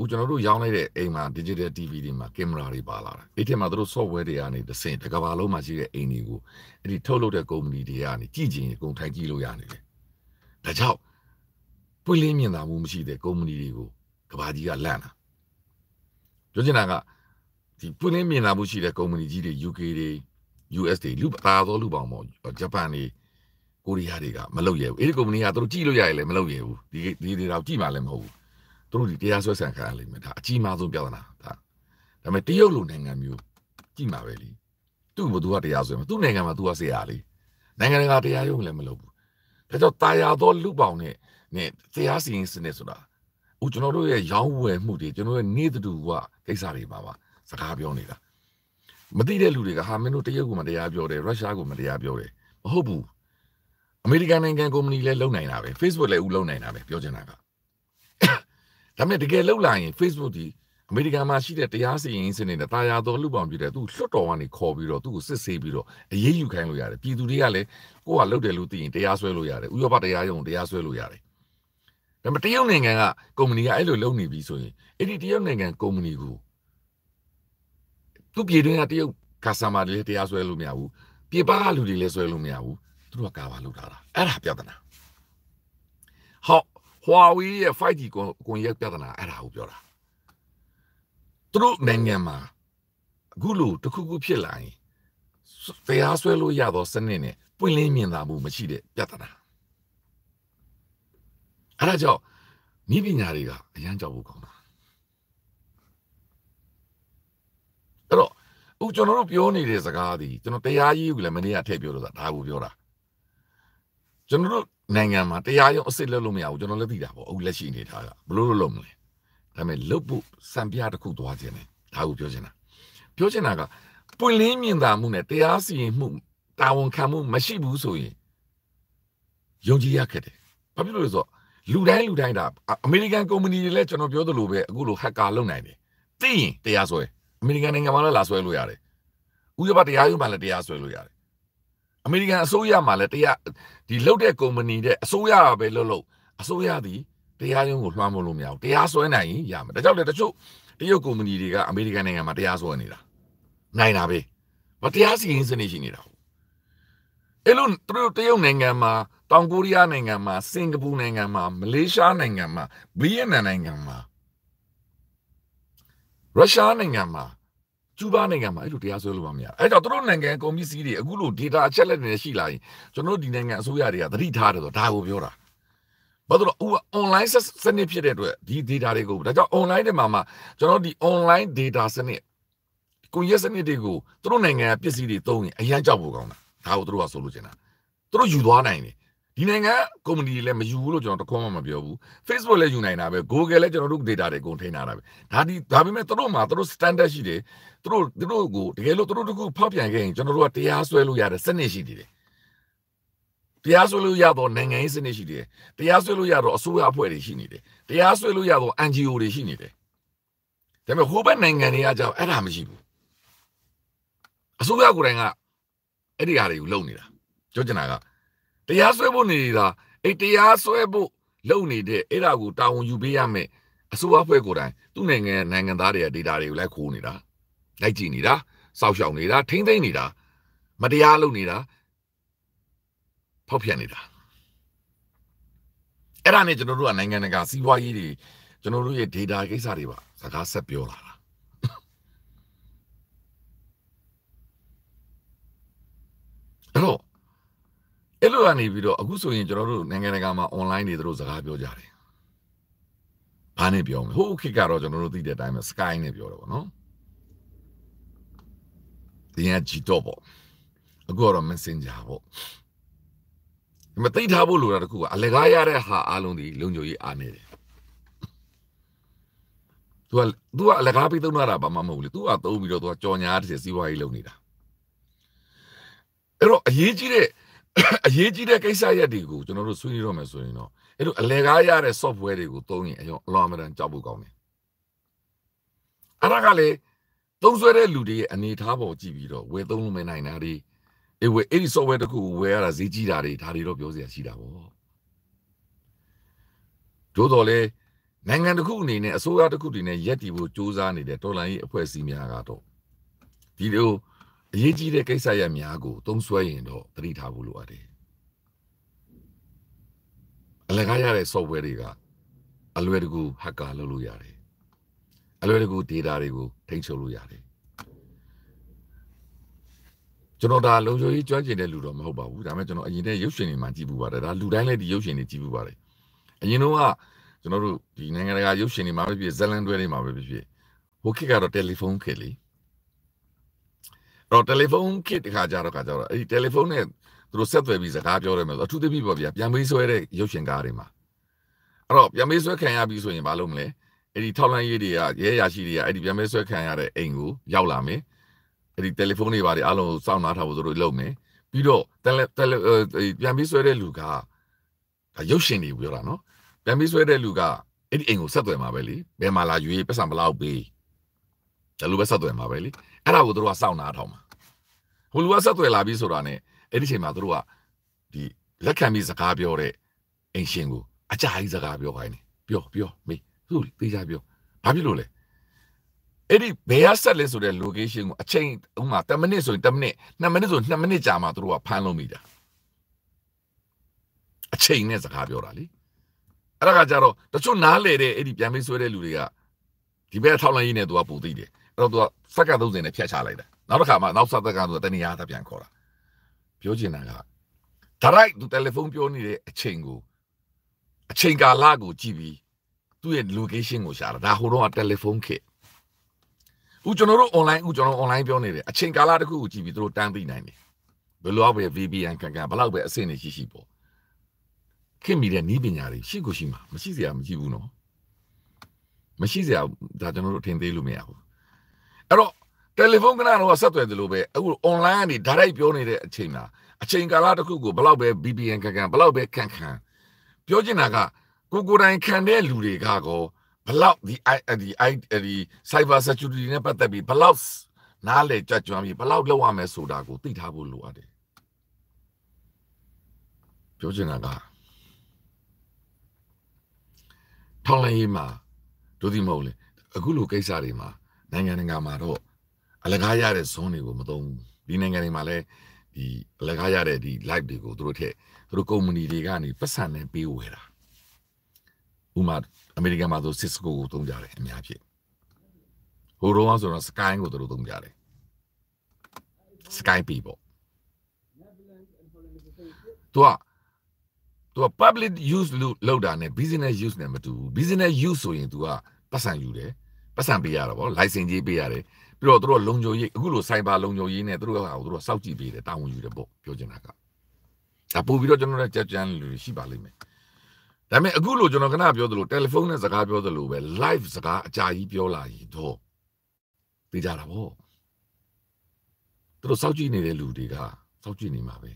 ဦးကျွန်တော်တို့ရောင်းလိုက်တဲ့အိမ်မှာ digital TV တွေမှာကင်မရာတွေပါလာတာအဲ့ဒီမှာတို့ software တွေကနေတစ်ဆင့်တစ်ကမ္ဘာလုံးမှာရှိတဲ့အိမ်တွေကိုအဲ့ဒီထုတ်လုပ်တဲ့ company တွေကနေကြည့်ကြည့်ကုန်ထိုင်ကြည့်လို့ရနေတယ်ဒါကြောင့်ပွင့်လင်းမြင်သာမှုမရှိတဲ့ကုမ္ပဏီတွေကိုကဘာကြီးကလန့်တာပြောချင်တာကဒီပွင့်လင်းမြင်သာမှုရှိတဲ့ကုမ္ပဏီကြီးတွေ UK တွေ US တွေလူပါသောလူပေါင်းပေါ့ဂျပန်တွေကိုရီးယားတွေကမလုပ်ရဘူးအဲ့ဒီကုမ္ပဏီကသူတို့ကြည့်လို့ရရင်လည်းမလုပ်ရဘူးဒီဒီတွေတော့ကြည့်မှလည်းမဟုတ်ဘူးသူတို့ဒီတရားစွဲဆန်ခံရလိမ့်မယ်ဒါအကြီးမားဆုံးပြဿနာဒါဒါပေမဲ့တရုတ်လိုနိုင်ငံမျိုးကြည့်မှာပဲလीသူ့ဘသူကတရားစွဲမှာသူ့နိုင်ငံမှာသူကဆရာလीနိုင်ငံတကာတရားရုံးလည်းမလုပ်ဘူးဒါကြောင့်တာယာသောလူပေါင်းနဲ့နဲ့တရားစီရင်စနစ်ဆိုတာဟိုကျွန်တော်တို့ရဲ့ရောင်းဝယ်မှုတွေကျွန်တော်ရဲ့နေတူကကိစ္စတွေပါပါစကားပြောနေတာမသိတဲ့လူတွေကဟာမင်းတို့တရုတ်ကမတရားပြောတယ်ရုရှားကမတရားပြောတယ်မဟုတ်ဘူးအမေရိကန်နိုင်ငံကုမ္ပဏီလည်းလုံနိုင်တာပဲ Facebook လည်းဥလုံနိုင်တာပဲပြောချင်တာကဒါပေမဲ့တကယ်လုံလာရင် Facebook ဒီအမေရိကန်မှာရှိတဲ့တရားစီရင်စနစ်နဲ့တာယာတော်လူပောင်ပြတဲ့သူလွတ်တော်ကနေခေါ်ပြီးတော့သူ့ကိုစစ်ဆေးပြီးတော့အရေးယူခိုင်းလို့ရတယ်ပြည်သူတွေကလည်းကိုယ်ကလုတ်တယ်လို့သိရင်တရားစွဲလို့ရတယ်ဥရောပတရားရုံးတရားစွဲလို့ရတယ်ဒါပေမဲ့တရုတ်နိုင်ငံကကုမ္ပဏီကအဲ့လိုလုပ်နေပြီဆိုရင်အဲ့ဒီတရုတ်နိုင်ငံကုမ္ပဏီကိုသူ့ပြည်တွင်းကတရုတ်ကာဆာမာတွေလည်းတရားစွဲလို့မရဘူးပြည်ပကလူတွေလည်းစွဲလို့မရဘူးသူတို့ကကာဘာလုပ်တာလားအဲ့ဒါပြဿနာဟော Huawei ရဲ့ 5G ကွန်ရက်ပြဿနာအဲ့ဒါကိုပြောတာသူတို့နိုင်ငံမှာအခုလိုတခုခုဖြစ်လာရင်တရားစွဲလို့ရသောစနစ်နဲ့ပွင့်လင်းမြင်သာမှုမရှိတဲ့ပြဿနာအဲဒါကြောင့်ဤပညာတွေကအရန်ကြောက်ဖို့ကောင်းတာအဲ့တော့အခုကျွန်တော်တို့ပြောနေတဲ့စကားသည်ကျွန်တော်တရားကြီးကိုလည်းမနေ့ကထည့်ပြောလို့သာဒါကိုပြောတာကျွန်တော်တို့နိုင်ငံမှာတရားရုံးအစ်စ်လက်လို့မရဘူးကျွန်တော်လည်းသိတာပေါ့အခုလက်ရှိအနေထားကဘလို့လို့လုပ်မလဲဒါပေမဲ့လှုပ်ဖို့စံပြတစ်ခုသွားခြင်းတယ်ဒါကိုပြောချင်တာပြောချင်တာကပွင့်လင်းမြင်သာမှုနဲ့တရားစီရင်မှုတာဝန်ခံမှုမရှိဘူးဆိုရင်ယုံကြည်ရခဲ့တယ်ဘာဖြစ်လို့လဲဆိုတော့လူတိုင်းလူတိုင်းဒါအမေရိကန်ကုမ္ပဏီတွေလည်းကျွန်တော်ပြောသလိုပဲအခုလိုဟက်ကာလုပ်နိုင်တယ်သိရင်တရားစွဲအမေရိကန်နိုင်ငံမှာလည်းလာစွဲလို့ရတယ်ဥရောပတရားရုံးမှာလည်းတရားစွဲလို့ရတယ်အမေရိကန်အစိုးရမှာလည်းတရားဒီလုတ်တဲ့ကုမ္ပဏီတဲ့အစိုးရပဲလုတ်လို့အစိုးရသည်တရားရုံးကိုလွှမ်းမိုးလို့မရဘူးတရားစွဲနိုင်ရင်ရမယ်ဒါကြောင့်လေတချို့တရုတ်ကုမ္ပဏီတွေကအမေရိကန်နိုင်ငံမှာတရားစွဲနေတာနိုင်တာပဲမတရားစီရင်စနစ်ရှိနေတာဟုတ်အဲ့လိုသူတို့တရုတ်နိုင်ငံမှာတောင်ကိုရီးယားနိုင်ငံမှာ စင်ကာပူနိုင်ငံမှာမလေးရှားနိုင်ငံမှာဗီယက်နမ်နိုင်ငံမှာရုရှားနိုင်ငံမှာကျူးဘားနိုင်ငံမှာအဲ့လိုတရားစွဲလို့မရအဲ့တော့သူတို့နိုင်ငံကုန်ပစ္စည်းတွေအခုလို data အချက်လက်တွေရှိလာရင်ကျွန်တော်တို့ဒီနိုင်ငံအစိုးရတွေကသတိထားတယ်ဆိုတော့ဒါကိုပြောတာဘာလို့လဲအခုက online စနစ်ဖြစ်တဲ့အတွက်ဒီ data တွေကိုဒါကြောင့် online တွေမှာမှကျွန်တော်ဒီ online data စနစ်ကွန်ရက်စနစ်တွေကိုသူတို့နိုင်ငံကပစ္စည်းတွေသုံးရင်အရန်ကြောက်ဖို့ကောင်းတာဒါကိုသူတို့ကဆိုလို့ချင်တာသူတို့ယူသွားနိုင်တယ်ဒီနိုင်ငံကုမ္ပဏီတွေလည်းမယူဘူးလို့ကျွန်တော်တခွန်းမှမပြောဘူး Facebook လည်းယူနိုင်တာပဲ Google လည်းကျွန်တော်တို့ data တွေအကုန်ထိန်းထားတာပဲဒါဒီဒါပေမဲ့သူတို့မှာသူတို့ standard ရှိတယ်သူတို့သူတို့ကိုတကယ်လို့သူတို့တကူဖောက်ပြန်ခဲ့ရင်ကျွန်တော်တို့ကတရားစွဲလို့ရတဲ့စနစ်ရှိတယ်တရားစွဲလို့ရတော့နိုင်ငံရေးစနစ်ရှိတယ်တရားစွဲလို့ရတော့အစိုးရအဖွဲ့တွေရှိနေတယ်တရားစွဲလို့ရတော့ NGO တွေရှိနေတယ်ဒါပေမဲ့ဟိုဘက်နိုင်ငံတွေကကြောက်အဲ့ဒါမရှိဘူးအစိုးရကိုယ်တိုင်ကအဲ့ဒီဟာတွေကို လုပ်နေတာကြောက်ကြနာကတရားစွဲဖို့နေတာအဲ့တရားစွဲဖို့လုပ်နေတဲ့အဲ့ဒါကိုတာဝန်ယူပေးရမယ်အစိုးရအဖွဲ့ကိုယ်တိုင်သူ့နိုင်ငံနိုင်ငံသားတွေက data တွေကိုလိုက်ခိုးနေတာလိုက်ကြည့်နေတာစောက်ရှောင်နေတာထိမ့်သိမ့်နေတာမတရားလုပ်နေတာဖောက်ပြန်နေတာအဲ့ဒါနဲ့ကျွန်တော်တို့ကနိုင်ငံတကာစီးပွားရေးတွေကျွန်တော်တို့ရဲ့ data ကိစ္စတွေပါစကားဆက်ပြောလာတာအဲ့တော့အဲ့လိုကနေပြီးတော့အခုဆိုရင်ကျွန်တော်တို့နိုင်ငံတကာမှာ online တွေတို့စကားပြောကြတယ်။ဘာနဲ့ပြောမလဲ။ဟိုခေတ်ကတော့ကျွန်တော်တို့သိတဲ့အတိုင်းပဲ Sky နဲ့ပြောတော့ဗောနော်။ဒီက G တော့ဗော။အခုကတော့ Messenger ဗော။မသိထားဖို့လိုတာတခုကအလကားရတဲ့ဟာအလုံးဒီလုံခြုံရေးအားနေတယ်။ तू က तू ကအလကားပြီးသုံးတာဘာမှမဟုတ်ဘူးလေ။ तू ကသုံးပြီးတော့ तू ကကြော်ညာတစ်စီးပွားရေးလုပ်နေတာ။အဲ့တော့အရေးကြီးတဲ့အရေးကြီးတဲ့ကိစ္စရပ်တွေကိုကျွန်တော်တို့ဆွေးနွေးတော့မယ်ဆိုရင်တော့အဲ့လိုအလကားရတဲ့ software တွေကိုသုံးရင်အရောအလောမတန်ကြောက်ဖို့ကောင်းတယ်။အဲ့ဒါကလေသုံးဆွဲတဲ့လူတွေရဲ့အနေထားပေါ်ကြည့်ပြီးတော့ဝယ်သုံးလို့မနိုင်တာတွေ။အေးဝယ်အဲ့ဒီ software တစ်ခုကိုဝယ်ရတာဈေးကြီးတာတွေဒါတွေတော့ပြောစရာရှိတာပေါ့သို့တော်လည်းနိုင်ငံတစ်ခုအနေနဲ့အစိုးရတစ်ခုအနေနဲ့ရက်တည်ဖို့စ조사နေတဲ့တော်လှန်ရေးအဖွဲ့အစည်းများကတော့ဒီလိုအရေးကြီးတဲ့ကိစ္စရပ်များကို သုံးစွဲရင်တော့သတိထားဖို့လိုအပ်တယ်။အလကားရတဲ့ software တွေကအလွယ်တကူ hacker လုပ်လို့ရတယ်။အလွယ်တကူ data တွေကိုထိန်းချုပ်လို့ရတယ်ကျွန်တော်ဒါလုံခြုံရေးကျွမ်းကျင်တဲ့လူတော့မဟုတ်ပါဘူးဒါပေမဲ့ကျွန်တော်အရင်တည်းရုပ်ရှင်တွေမှာကြည့်ပူပါတယ်ဒါလူတိုင်းလည်းဒီရုပ်ရှင်တွေကြည့်ပူပါတယ်အရင်တော့ကကျွန်တော်တို့ဒီနိုင်ငံတကာရုပ်ရှင်တွေမှာပဲဖြစ်ဇလန်တွဲတွေမှာပဲဖြစ်ဖြစ်ဟိုခေတ်ကတော့တယ်လီဖုန်းခေတ်လေတော့တယ်လီဖုန်းခေတ်တခါကြတော့ခါကြတော့အဲ့ဒီတယ်လီဖုန်းနဲ့သူတို့ဆက်သွယ်ပြီးစကားပြောရမယ်ဆိုအထူးသဖြင့်ပေါ့ဗျာပြန်မေးဆွဲတဲ့ရုပ်ရှင်ကားတွေမှာအဲ့တော့ပြန်မေးဆွဲခံရပြီဆိုရင်မလုပ်မလဲအဲ့ဒီထောက်လန့်ရေးတွေကရဲရရှိတွေကအဲ့ဒီပြန်မေးဆွဲခံရတဲ့အိမ်ကိုရောက်လာမယ်အဲ့ဒီတယ်လီဖုန်းတွေပါတွေအားလုံးကိုစောင့်နှားထားဖို့သူတို့လုပ်မယ်ပြီးတော့တယ်လီတယ်လီပြန်ပြီးဆွဲတဲ့လူကဒါရုပ်ရှင်တွေပြောတာနော်ပြန်ပြီးဆွဲတဲ့လူကအဲ့ဒီအိမ်ကိုဆက်သွယ်မှာပဲလေဘယ်မှာလာယူရေးပတ်စံဘလောက်ပေးဒါလိုပဲဆက်သွယ်မှာပဲလေအဲ့ဒါကိုသူတို့ကစောင့်နှားထောင်မှာဟိုလူကဆက်သွယ်လာပြီးဆိုတာ ਨੇ အဲ့ဒီချိန်မှာသူတို့ကဒီလက်ခံပြီးစကားပြောတဲ့အိမ်ရှင်ကိုအကြိုက်စကားပြောခိုင်းတယ်ပြောပြောမေးသူ့တေးကြပြောဘာဖြစ်လို့လဲအဲ့ဒီဘယ်ကဆက်လဲဆိုတဲ့ location ကိုအချိန်ဥမာ10မိနစ်ဆိုရင်10မိနစ်2မိနစ်ဆို2မိနစ်ကြာမှသူတို့ကဖမ်းလို့မိတာအချိန်နဲ့စကားပြောတာလေအဲ့ဒါကကြတော့တချို့နားလေတဲ့အဲ့ဒီပြန်ပြီးဆွဲတဲ့လူတွေကဒီဘက်ထောက်လိုင်းကြီးနဲ့သူကပူသိတယ်အဲ့တော့သူကစက္ကန့်30နဲ့ဖြတ်ချလိုက်တာနောက်တစ်ခါမှနောက်စက္ကန့်သူကတနေရာသားပြန်ခေါ်တာပြောချင်တာကဒါရိုက်သူတယ်လီဖုန်းပြောနေတဲ့အချိန်ကိုအချိန်ကာလကို ကြည့်ပြီးသူ့ရဲ့ location ကိုရှာတာဒါဟိုတော့တယ်လီဖုန်းခေတ်ခုကျွန်တော်တို့ online ခုကျွန်တော် online ပြောနေတယ်အချိန်ကာလတစ်ခုကိုကြည့်ပြီးသူတို့တန်းသိနိုင်တယ်ဘယ်လိုပဲ VPN ကန်ကန်ဘယ်လောက်ပဲအဆင့်နေရှိရှိပေါ့ခင်မိတဲ့နီးပညာတွေရှိကိုရှိမှာမရှိစရာမရှိဘူးနော်မရှိစရာဒါကျွန်တော်တို့ထင်သေးလို့မရဘူးအဲ့တော့တယ်လီဖုန်းကနတော့ဆက်သွယ်တယ်လို့ပဲအခု online ကနေ direct ပြောနေတဲ့အချိန်မှာအချိန်ကာလတစ်ခုကိုဘယ်လောက်ပဲ VPN ကန်ကန်ဘယ်လောက်ပဲကန်ကန်ပြောချင်တာကကိုကိုတိုင်ခံတဲ့လူတွေကကောဘလောက်ဒီဒီဒီ cyber security နဲ့ပတ်သက်ပြီးဘလောက်နားလေကြွကြွမ်းပြီးဘလောက်လောက်ရမယ်ဆိုတာကိုသိထားဖို့လိုအပ်တယ်ပြောချင်တာကထောင်လိုင်းရေးမှာတို့ဒီမဟုတ်လေအခုလိုကိစ္စတွေမှာနိုင်ငံတကာမှာတော့အလကားရတဲ့ဇွန်တွေကိုမသုံးဘူးဒီနိုင်ငံတွေမှာလည်းဒီအလကားရတဲ့ဒီ live တွေကိုတို့ထက်တို့ကုမ္ပဏီတွေကနေပတ်စံနဲ့ပေးဝယ်တာဥမာအမေရိကန်မှာဆို Cisco ကိုသုံးကြတယ်အများကြီးဟိုတော့ဆိုတော့ Sky ကိုသူတို့သုံးကြတယ် Sky ပေါ့သူကသူက public use လို့လောက်တာနဲ့ business use နဲ့မတူဘူး business use ဆိုရင် तू ကပတ်စံယူတယ်ပတ်စံပေးရတာဗော license ကြီးပေးရတယ်ပြီးတော့သူတို့လုံခြုံရေးအခုလို cyber လုံခြုံရေးနဲ့သူတို့ဟာသူတို့စောင့်ကြည့်ပေးတယ်တာဝန်ယူတယ်ပေါ့ပြောချင်တာကဒါပို့ပြီးတော့ကျွန်တော်လည်းကြက်ကြမ်းလူတွေရှိပါလိမ့်မယ်ဒါပေမဲ့အခုလိုကျွန်တော်ခဏပြောသလိုတယ်လီဖုန်းနဲ့စကားပြောသလိုပဲ live စကားအကြာကြီးပြောလာရင်တော့သိကြတာပေါ့သူတို့စောင့်ကြည့်နေတဲ့လူတွေကစောင့်ကြည့်နေမှာပဲ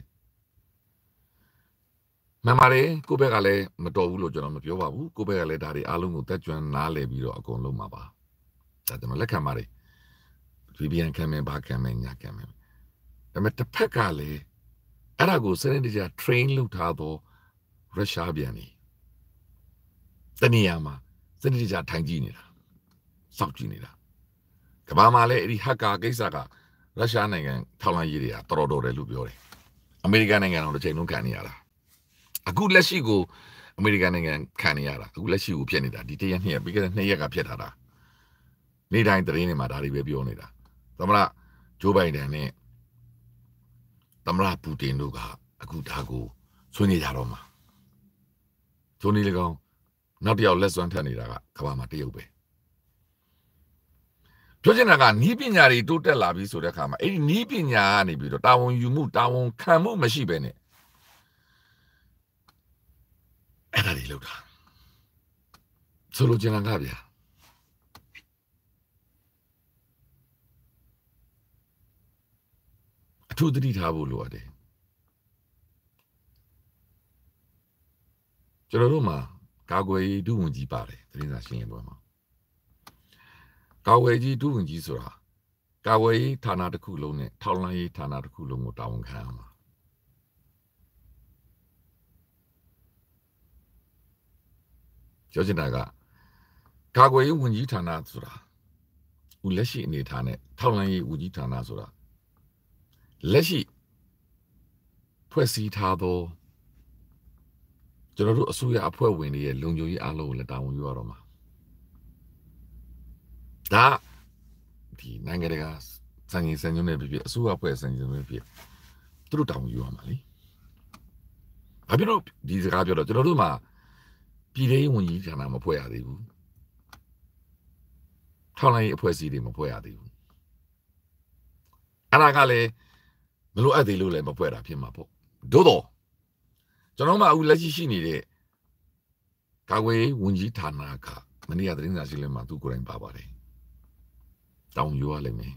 မှန်ပါတယ်ကိုယ့်ဘက်ကလည်းမတော်ဘူးလို့ကျွန်တော်မပြောပါဘူးကိုယ့်ဘက်ကလည်းဒါတွေအားလုံးကိုတက်ကြွနားလည်ပြီးတော့အကုန်လုံးမှာပါဒါကျွန်တော်လက်ခံပါတယ် VPN ခံမယ်ဘာခံမယ်ညာခံမယ်ဒါပေမဲ့တစ်ဖက်ကလည်းအဲ့ဒါကိုစနစ်တကျ train လုပ်ထားသောရုရှားပြန်နေတနေရာမှာစနစ်တကျထိုင်ကြည့်နေတာစောင့်ကြည့်နေတာကဘာမှာလည်းအဲ့ဒီဟက်ကာကိစ္စကရုရှားနိုင်ငံထောက်လှမ်းရေးတွေကတော်တော်တယ်လို့ပြောတယ်အမေရိကန်နိုင်ငံတော့တစ်ချိန်လုံးခံနေရတာအခုလက်ရှိကိုအမေရိကန်နိုင်ငံခံနေရတာအခုလက်ရှိကိုဖြစ်နေတာဒီတရက်နှစ်ရက်ပြီးခဲ့တဲ့နှစ်ရက်ကဖြစ်ထားတာနေ့တိုင်းသတင်းတွေမှာဒါတွေပဲပြောနေတာသမရဂျိုးဘိုင်ဒန်နဲ့သမရပူတင်တို့ကအခုဒါကိုဆွေးနွေးကြတော့မှာဂျိုးနေလကောင်နောက်တစ်ယောက်လက်စွမ်းထက်နေတာကကမ္ဘာမှာတရုတ်ပဲပြောချင်တာကနီးပညာတွေတိုးတက်လာပြီဆိုတဲ့အခါမှာအဲ့ဒီနီးပညာကနေပြီးတော့တာဝန်ယူမှုတာဝန်ခံမှုမရှိဘဲနဲ့အဲ့ဒါတွေလောက်တာဆိုလိုချင်တာကဗျာအထူးသတိထားဖို့လိုအပ်တယ်ကျွန်တော်တို့မှာကာကွယ်ရေးဒုဝန်ကြီးပါတယ်သတင်းစာရှင်းလင်းပွဲမှာကာကွယ်ရေးဒုဝန်ကြီးဆိုတာကာကွယ်ရေးဌာနတစ်ခုလုံးနဲ့ထောက်လှမ်းရေးဌာနတစ်ခုလုံးကိုတာဝန်ခံရမှာကြောချင်တာကကာကွယ်ရေးဝန်ကြီးဌာနဆိုတာဦးလက်ရှိအနေထားနဲ့ထောက်လှမ်းရေးဝန်ကြီးဌာနဆိုတာလက်ရှိဖွဲ့စည်းထားသောကျွန်တော်တို့အစိုးရအဖွဲ့ဝင်တွေရဲ့လုံခြုံရေးအားလုံးကိုလည်းတာဝန်ယူရတော့မှာဒါဒီနိုင်ငံတကာစံကြီးစံညွှန်းတွေဖြစ်ဖြစ်အစိုးရအဖွဲ့စံကြီးစံညွှန်းတွေဖြစ်သူတို့တာဝန်ယူရမှာလေဘာဖြစ်လို့ဒီစကားပြောတော့ကျွန်တော်တို့မှာပြည်ထောင်ဝင်ကြီးဌာနမဖွဲ့ရသေးဘူးထောင်လိုင်းအဖွဲ့အစည်းတွေမဖွဲ့ရသေးဘူးအဲ့ဒါကလည်းမလိုအပ်သေးလို့လည်းမဖွဲ့တာဖြစ်မှာပေါ့သို့တော့ကျွန်တော်မှအခုလက်ရှိရှိနေတဲ့ကာကွယ်ဝန်ကြီးဌာနကမနေ့ကသတင်းစာရှင်းလင်းမှာသူကိုယ်တိုင်ပါပါတယ်တောင်းယူရလိမ့်မယ်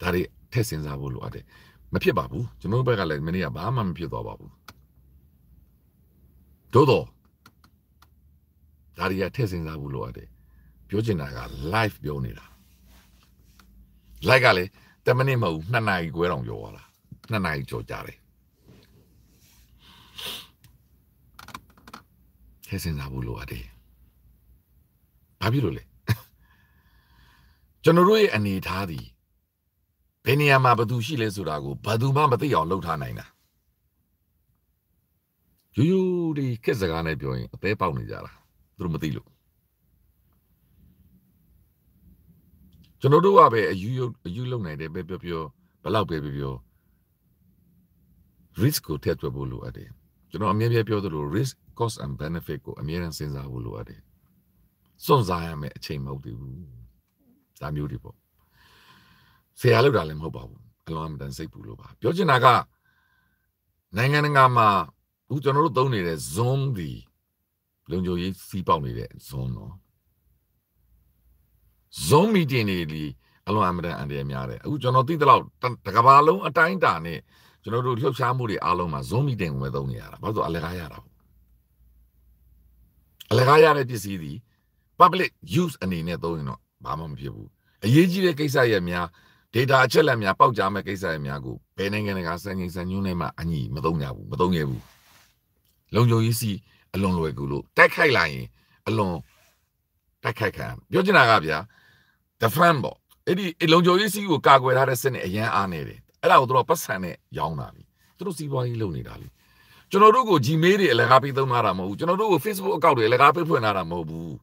ဒါတွေထက်စဉ်းစားဖို့လိုအပ်တယ်မဖြစ်ပါဘူးကျွန်တော်ဘက်ကလည်းမနေ့ကဘာမှမဖြစ်သွားပါဘူးသို့တော့ဒါတွေကထက်စဉ်းစားဖို့လိုအပ်တယ်ပြောချင်တာက live ပြောနေတာ live ကလည်း10မိနစ်မဟုတ်ဘူး2နာရီခွဲတောင်ကျော်သွားတာ2နာရီကျော်ကြာတယ်ထည့်စဉ်းစားဖို့လိုအပ်တယ်။ဘာဖြစ်လို့လဲ။ကျွန်တော်တို့ရဲ့အနေထားသည်ဘယ်နေရာမှာဘသူရှိလဲဆိုတာကိုဘသူမှမသိအောင်လှုပ်ထားနိုင်တာ။ယူယူဒီခက်စကားနဲ့ပြောရင်အသေးပေါက်နေကြတာ။သူတို့မသိလို့ကျွန်တော်တို့ကပဲအယူအယူလုံနိုင်တယ်ပဲပြောပြောဘလောက်ပဲပြောပြော risk ကိုထည့်သွင်းဖို့လိုအပ်တယ်ကျွန်တော်အမြဲတမ်းပြောသလို risk cost and benefit ကိုအမြဲတမ်းစဉ်းစားဖို့လိုအပ်တယ်စွန့်စားရမယ့်အချိန်မဟုတ်သေးဘူးဒါမျိုးတွေပေါ့ဆရာလောက်တာလည်းမဟုတ်ပါဘူးအလွန်အမတန်စိတ်ပူလို့ပါပြောချင်တာကနိုင်ငံတကာမှာအခုကျွန်တော်တို့သုံးနေတဲ့ zoom ဒီလုံခြုံရေးစီးပေါက်နေတဲ့ zoom နော် zoom meeting တွေလीအလွန်အမတန်အန္တရာယ်များတယ်အခုကျွန်တော်သိသလောက်တကဘာလုံးအတိုင်းတာနဲ့ကျွန်တော်တို့လှုပ်ရှားမှုတွေအားလုံးမှာ zoom meeting ကိုပဲသုံးနေရတာဘာလို့ဆိုအလကားရတာပေါ့အလကားရတဲ့ပစ္စည်းသည် public use အနေနဲ့သုံးရင်တော့ဘာမှမဖြစ်ဘူးအရေးကြီးတဲ့ကိစ္စရဲ့များ data အချက်အလက်များပေါက်ကြားမဲ့ကိစ္စရဲ့များကိုဘယ်နိုင်ငံတကာစံချိန်စံညွှန်းနဲ့မှအညီမသုံးကြဘူးမသုံးရဘူးလုံခြုံရေးစီအလွန်လွယ်ကူလို့တိုက်ခိုက်လိုက်ရင်အလွန်တိုက်ခိုက်ခံပြောချင်တာကဗျာ the fan ပေါ့အဲ့ဒီလုံခြုံရေးစီကိုကာကွယ်ထားတဲ့စနစ်အရန်အားနေတယ်အဲ့ဒါကိုတို့ကပတ်စံနဲ့ရောင်းတာလीသူတို့စီးပွားရေးလုပ်နေတာလीကျွန်တော်တို့ကို Gmail တွေအလကားပေးသုံးထားတာမဟုတ်ဘူးကျွန်တော်တို့ကို Facebook အကောင့်တွေအလကားပေးဖွင့်ထားတာမဟုတ်ဘူး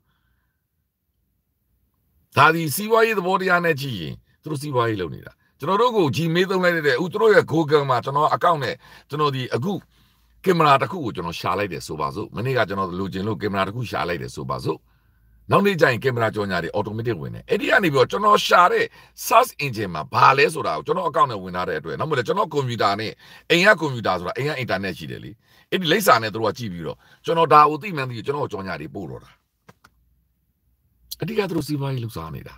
ဒါဒီစီးပွားရေးသဘောတရားနဲ့ကြည့်ရင်သူတို့စီးပွားရေးလုပ်နေတာကျွန်တော်တို့ကို Gmail သုံးလိုက်တဲ့အခုသူတို့ရဲ့ Google မှာကျွန်တော်အကောင့်နဲ့ကျွန်တော်ဒီအခုကင်မရာတစ်ခုကိုကျွန်တော်ရှာလိုက်တယ်ဆိုပါစို့မနေ့ကကျွန်တော်လိုချင်လို့ကင်မရာတစ်ခုရှာလိုက်တယ်ဆိုပါစို့နောက်နေ့ကျရင်ကင်မရာကြော်ညာတွေ automatic ဝင်တယ်အဲ့ဒီကနေပြီးတော့ကျွန်တော်ရှာတဲ့ search engine မှာဘာလဲဆိုတာကိုကျွန်တော် account နဲ့ဝင်ထားတဲ့အတွက်နောက်မှလည်းကျွန်တော် computer နဲ့အိမ်က computer ဆိုတာအိမ်က internet ရှိတယ်လေအဲ့ဒီလိပ်စာနဲ့တို့ကကြည့်ပြီးတော့ကျွန်တော်ဒါကိုသိမှန်းသိကျွန်တော်ကြော်ညာတွေပို့တော့တာအဓိကတို့စီးပွားရေးလှုပ်ရှားနေတာ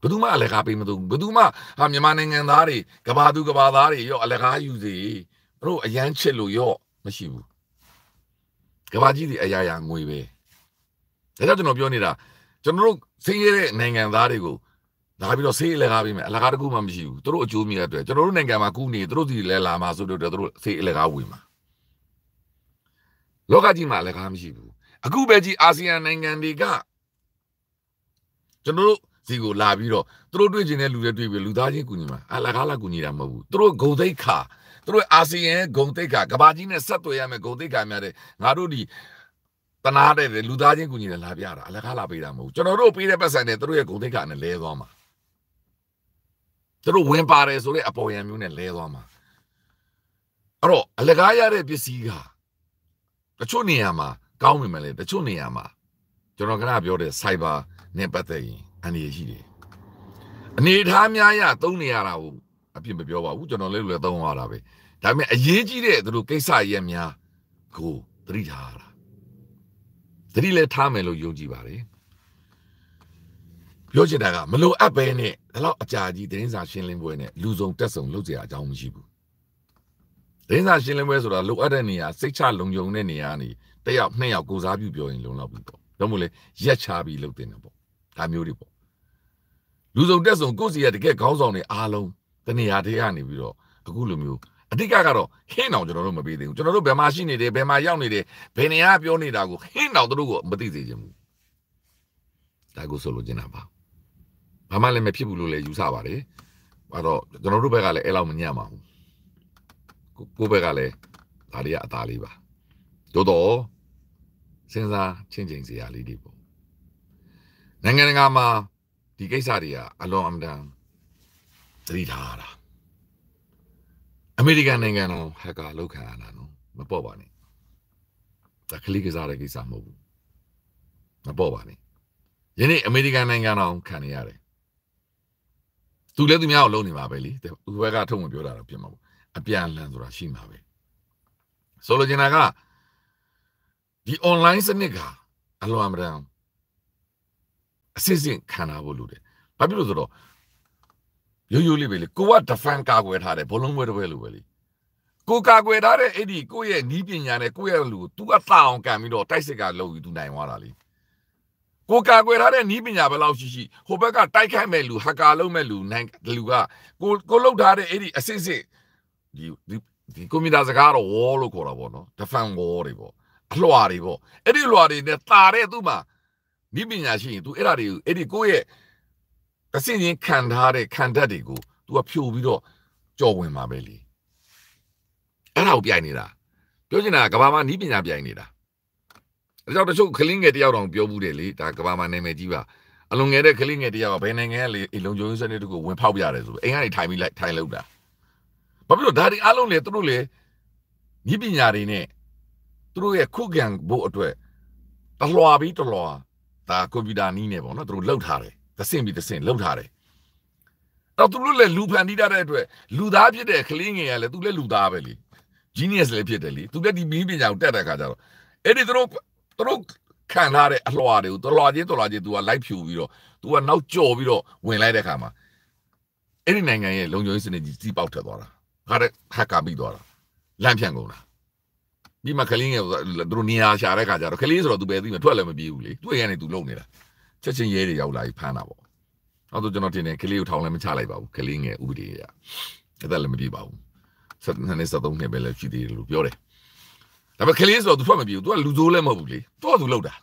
ဘယ်သူမှအလကားပေးမသူဘယ်သူမှဟာမြန်မာနိုင်ငံသားတွေကဘာသူကဘာသားတွေရောအလကားယူစီတို့အရန်ချစ်လို့ရောမရှိဘူးကဘာကြီးတွေအရာရာငွေပဲဒါကြောင့်ကျွန်တော်ပြောနေတာကျွန်တော်တို့ဆင်းရဲတဲ့နိုင်ငံသားတွေကိုလာပြီးတော့ဆေးအလဲကားပေးမယ်အလကားတကူမှမရှိဘူးသူတို့အကျိုးမြတ်အတွက်ကျွန်တော်တို့နိုင်ငံမှာကူနေသူတို့ဒီလဲလာမှာဆိုတော့သူတို့ဆေးအလဲကားဝင်မှာလောကကြီးမှာအလဲကားမရှိဘူးအခုပဲကြီးအာဆီယံနိုင်ငံတွေကကျွန်တော်တို့ဒီကိုလာပြီးတော့သူတို့တွေ့ကျင်တဲ့လူတွေတွေ့ပြီးလူသားချင်းကူညီမှာအလကားလာကူညီတာမဟုတ်ဘူးသူတို့ဂုံသိက္ခာသူတို့အာဆီယံဂုံသိက္ခာကဘာကြီးနဲ့ဆက်သွယ်ရမယ်ဂုံသိက္ခာများတဲ့ငါတို့ဒီတနာတဲ့လူသားချင်းကူညီတယ်လာပြတာအလကားလာပေးတာမဟုတ်ကျွန်တော်တို့ပေးတဲ့ပတ်စံနဲ့သူတို့ရဲ့ဂုဏ်သိက္ခာနဲ့လဲသွားမှာသူတို့ဝင်ပါတယ်ဆိုတဲ့အပေါ်ယံမျိုးနဲ့လဲသွားမှာအဲ့တော့အလကားရတဲ့ပစ္စည်းကတချို့နေရာမှာကောင်းပြီမလဲတချို့နေရာမှာကျွန်တော်ကပြောတဲ့ cyber နဲ့ပတ်သက်ရင်အနေရှိတယ်အနေထားများရသုံးနေရတာကိုအပြစ်မပြောပါဘူးကျွန်တော်လည်းလည်းသုံးရတာပဲဒါပေမဲ့အရေးကြီးတဲ့သူတို့ကိစ္စရဲ့များကိုသတိထားရတာတိလည်းထားမယ်လို့ယုံကြည်ပါတယ်ပြောချင်တာကမလိုအပ်ပဲနဲ့ဒါတော့အကြာကြီးတင်းစာရှင်းလင်းပွဲနဲ့လူစုံတက်ဆုံလုပ်ကြရအကြောင်းမရှိဘူးတင်းစာရှင်းလင်းပွဲဆိုတာလိုအပ်တဲ့နေရာစိတ်ချလုံခြုံတဲ့နေရာနေတယောက်နှစ်ယောက်ကိုစားပြုပြောရင်လုံလောက်ပြီပေါ့တော့မို့လဲရက်ချပြီးလုပ်တင်တယ်ပေါ့ဒါမျိုးတွေပေါ့လူစုံတက်ဆုံကိုယ်စီရတကယ်ခေါင်းဆောင်တွေအားလုံးတနေရာတည်းကနေပြီးတော့အခုလိုမျိုးအဓိကကတော့ဟင်းတောင်ကျွန်တော်တို့မပေးသေးဘူးကျွန်တော်တို့ဘယ်မှာရှိနေတယ်ဘယ်မှာရောက်နေတယ်ဘယ်နေရာပြောနေတာကိုဟင်းတောင်တို့ကိုမသိစေချင်ဘူးဒါကိုဆိုလိုချင်တာပါဘာမှလည်းမဖြစ်ဘူးလို့လည်းယူဆပါတယ်အဲ့တော့ကျွန်တော်တို့ဘက်ကလည်းအဲ့လောက်မညံ့ပါဘူးကိုယ့်ဘက်ကလည်းဒါတွေကအသာလေးပါသို့တော့စဉ်းစားချင်းချင်းစရာလေးတွေပေါ့နိုင်ငံတကာမှာဒီကိစ္စတွေကအလွန်အမတန်သတိထားရတာအမေရိကန်နိုင်ငံတော်ဟက်ကာလောက်ခံရတာနော်မပေါ့ပါနဲ့ဒါခလိကစားတဲ့ကိစ္စမဟုတ်ဘူးမပေါ့ပါနဲ့ယနေ့အမေရိကန်နိုင်ငံတော်ခံနေရတယ်သူလည်းသူများကိုလုံနေမှာပဲလေသူဘက်ကထုတ်ဝင်ပြောတာတော့ပြင်မှာပေါ့အပြန်လန်ဆိုတာရှိမှာပဲဆိုလိုချင်တာကဒီ online စနစ်ကအလွန်အမတန်အစစ်စစ်ခံတာဖို့လိုတယ်ဘာဖြစ်လို့ဆိုတော့ရိုးရိုးလေးပဲလေကိုက defend ကာကွယ်ထားတယ်ဘလုံးပွဲတစ်ပွဲလိုပဲလေကိုကာကွယ်ထားတဲ့အဲ့ဒီကိုရဲ့နီးပညာနဲ့ကိုရဲ့လူကို तू အသာအောင်ကန်ပြီးတော့တိုက်စစ်ကလုပ်ယူ तू နိုင်သွားတာလေကိုကာကွယ်ထားတဲ့နီးပညာဘယ်လောက်ရှိရှိဟိုဘက်ကတိုက်ခိုက်မဲ့လူဟက်ကာလုပ်မဲ့လူနိုင်လူကကိုကိုလုတ်ထားတဲ့အဲ့ဒီအစစ်စစ်ဒီဒီကွန်ပျူတာစကားတော့ wall လို့ခေါ်တာပေါ့နော် defend wall တွေပေါ့အလွှာတွေပေါ့အဲ့ဒီလွှာတွေနဲ့တာတဲ့သူ့မှာနီးပညာရှိရင် तू အဲ့ဒါတွေအဲ့ဒီကိုရဲ့တဆင့်ချင်းခံထားတဲ့ခံတတ်တွေကို तू ကဖြိုပြီးတော့ကြော်ဝင်มาပဲလေအဲ့ဒါကိုပြိုင်နေတာပြောချင်တာကကဘာမှာနီးပညာပြိုင်နေတာအဲကြောင့်တချို့ခလင်းငယ်တယောက်တောင်ပြောဘူးတယ်လေဒါကဘာမှာနာမည်ကြီးပါအလွန်ငယ်တဲ့ခလင်းငယ်တယောက်ကဘယ်နိုင်ငံကလေအလုံချုံစနစ်တကူဝင်ဖောက်ပြရတယ်ဆိုအိမ်ကနေထိုင်ပြီးလိုက်ထိုင်လောက်တာဘာဖြစ်လို့ဒါဒီအလုံးလေသူတို့လေနီးပညာတွေနဲ့သူတို့ရဲ့ခုခံဖို့အတွက်တလွာပြီးတလွာဒါကွန်ပျူတာနီးနေပေါ့နော်သူတို့လောက်ထားတယ်သစင်ပြီးသစင်လှုပ်ထားတယ်တော့သူတို့လည်းလူဖန်တီးတတ်တဲ့အတွက်လူသားဖြစ်တဲ့ကလေးငယ်ကလည်းသူလည်းလူသားပဲလေ genius လည်းဖြစ်တယ်လေသူလည်းဒီမင်းပညာကိုတက်တဲ့ခါကျတော့အဲ့ဒီသူတို့သူတို့ခံထားတဲ့အလှော်တွေကိုတလွာချင်းတလွာချင်း तू ကလိုက်ဖြူပြီးတော့ तू ကနောက်ကြော်ပြီးတော့ဝင်လိုက်တဲ့ခါမှာအဲ့ဒီနိုင်ငံရဲ့လုံခြုံရေးစနစ်ကြီးစီးပေါက်ထွက်သွားတာဟာတဲ့ဟက်ကာပြီးသွားတာလန့်ဖြန့်ကုန်တာဒီမှာကလေးငယ်သူတို့နေရာရှာတဲ့ခါကျတော့ကလေးဆိုတော့ तू ပဲသိမှာထွက်လည်းမပြေးဘူးလေသူ့ရဲ့ကနေ तू လုံနေတာချက်ချင်းရဲတွေရောက်လာပြီးဖမ်းတာပေါ့နောက်တော့ကျွန်တော်တင်တယ်ကလေးကိုထောင်လည်းမချလိုက်ပါဘူးကလေးငယ်ဥပဒေရအဲ့ဒါလည်းမပြေပါဘူးဆက်နှစ်နဲ့ဆက်သုံးနှစ်ပဲလည်းရှိသေးတယ်လို့ပြောတယ်ဒါပေမဲ့ကလေးဆိုတော့သူထွက်မပြေဘူးသူကလူဆိုးလည်းမဟုတ်ဘူးလေသူကသူလောက်တာ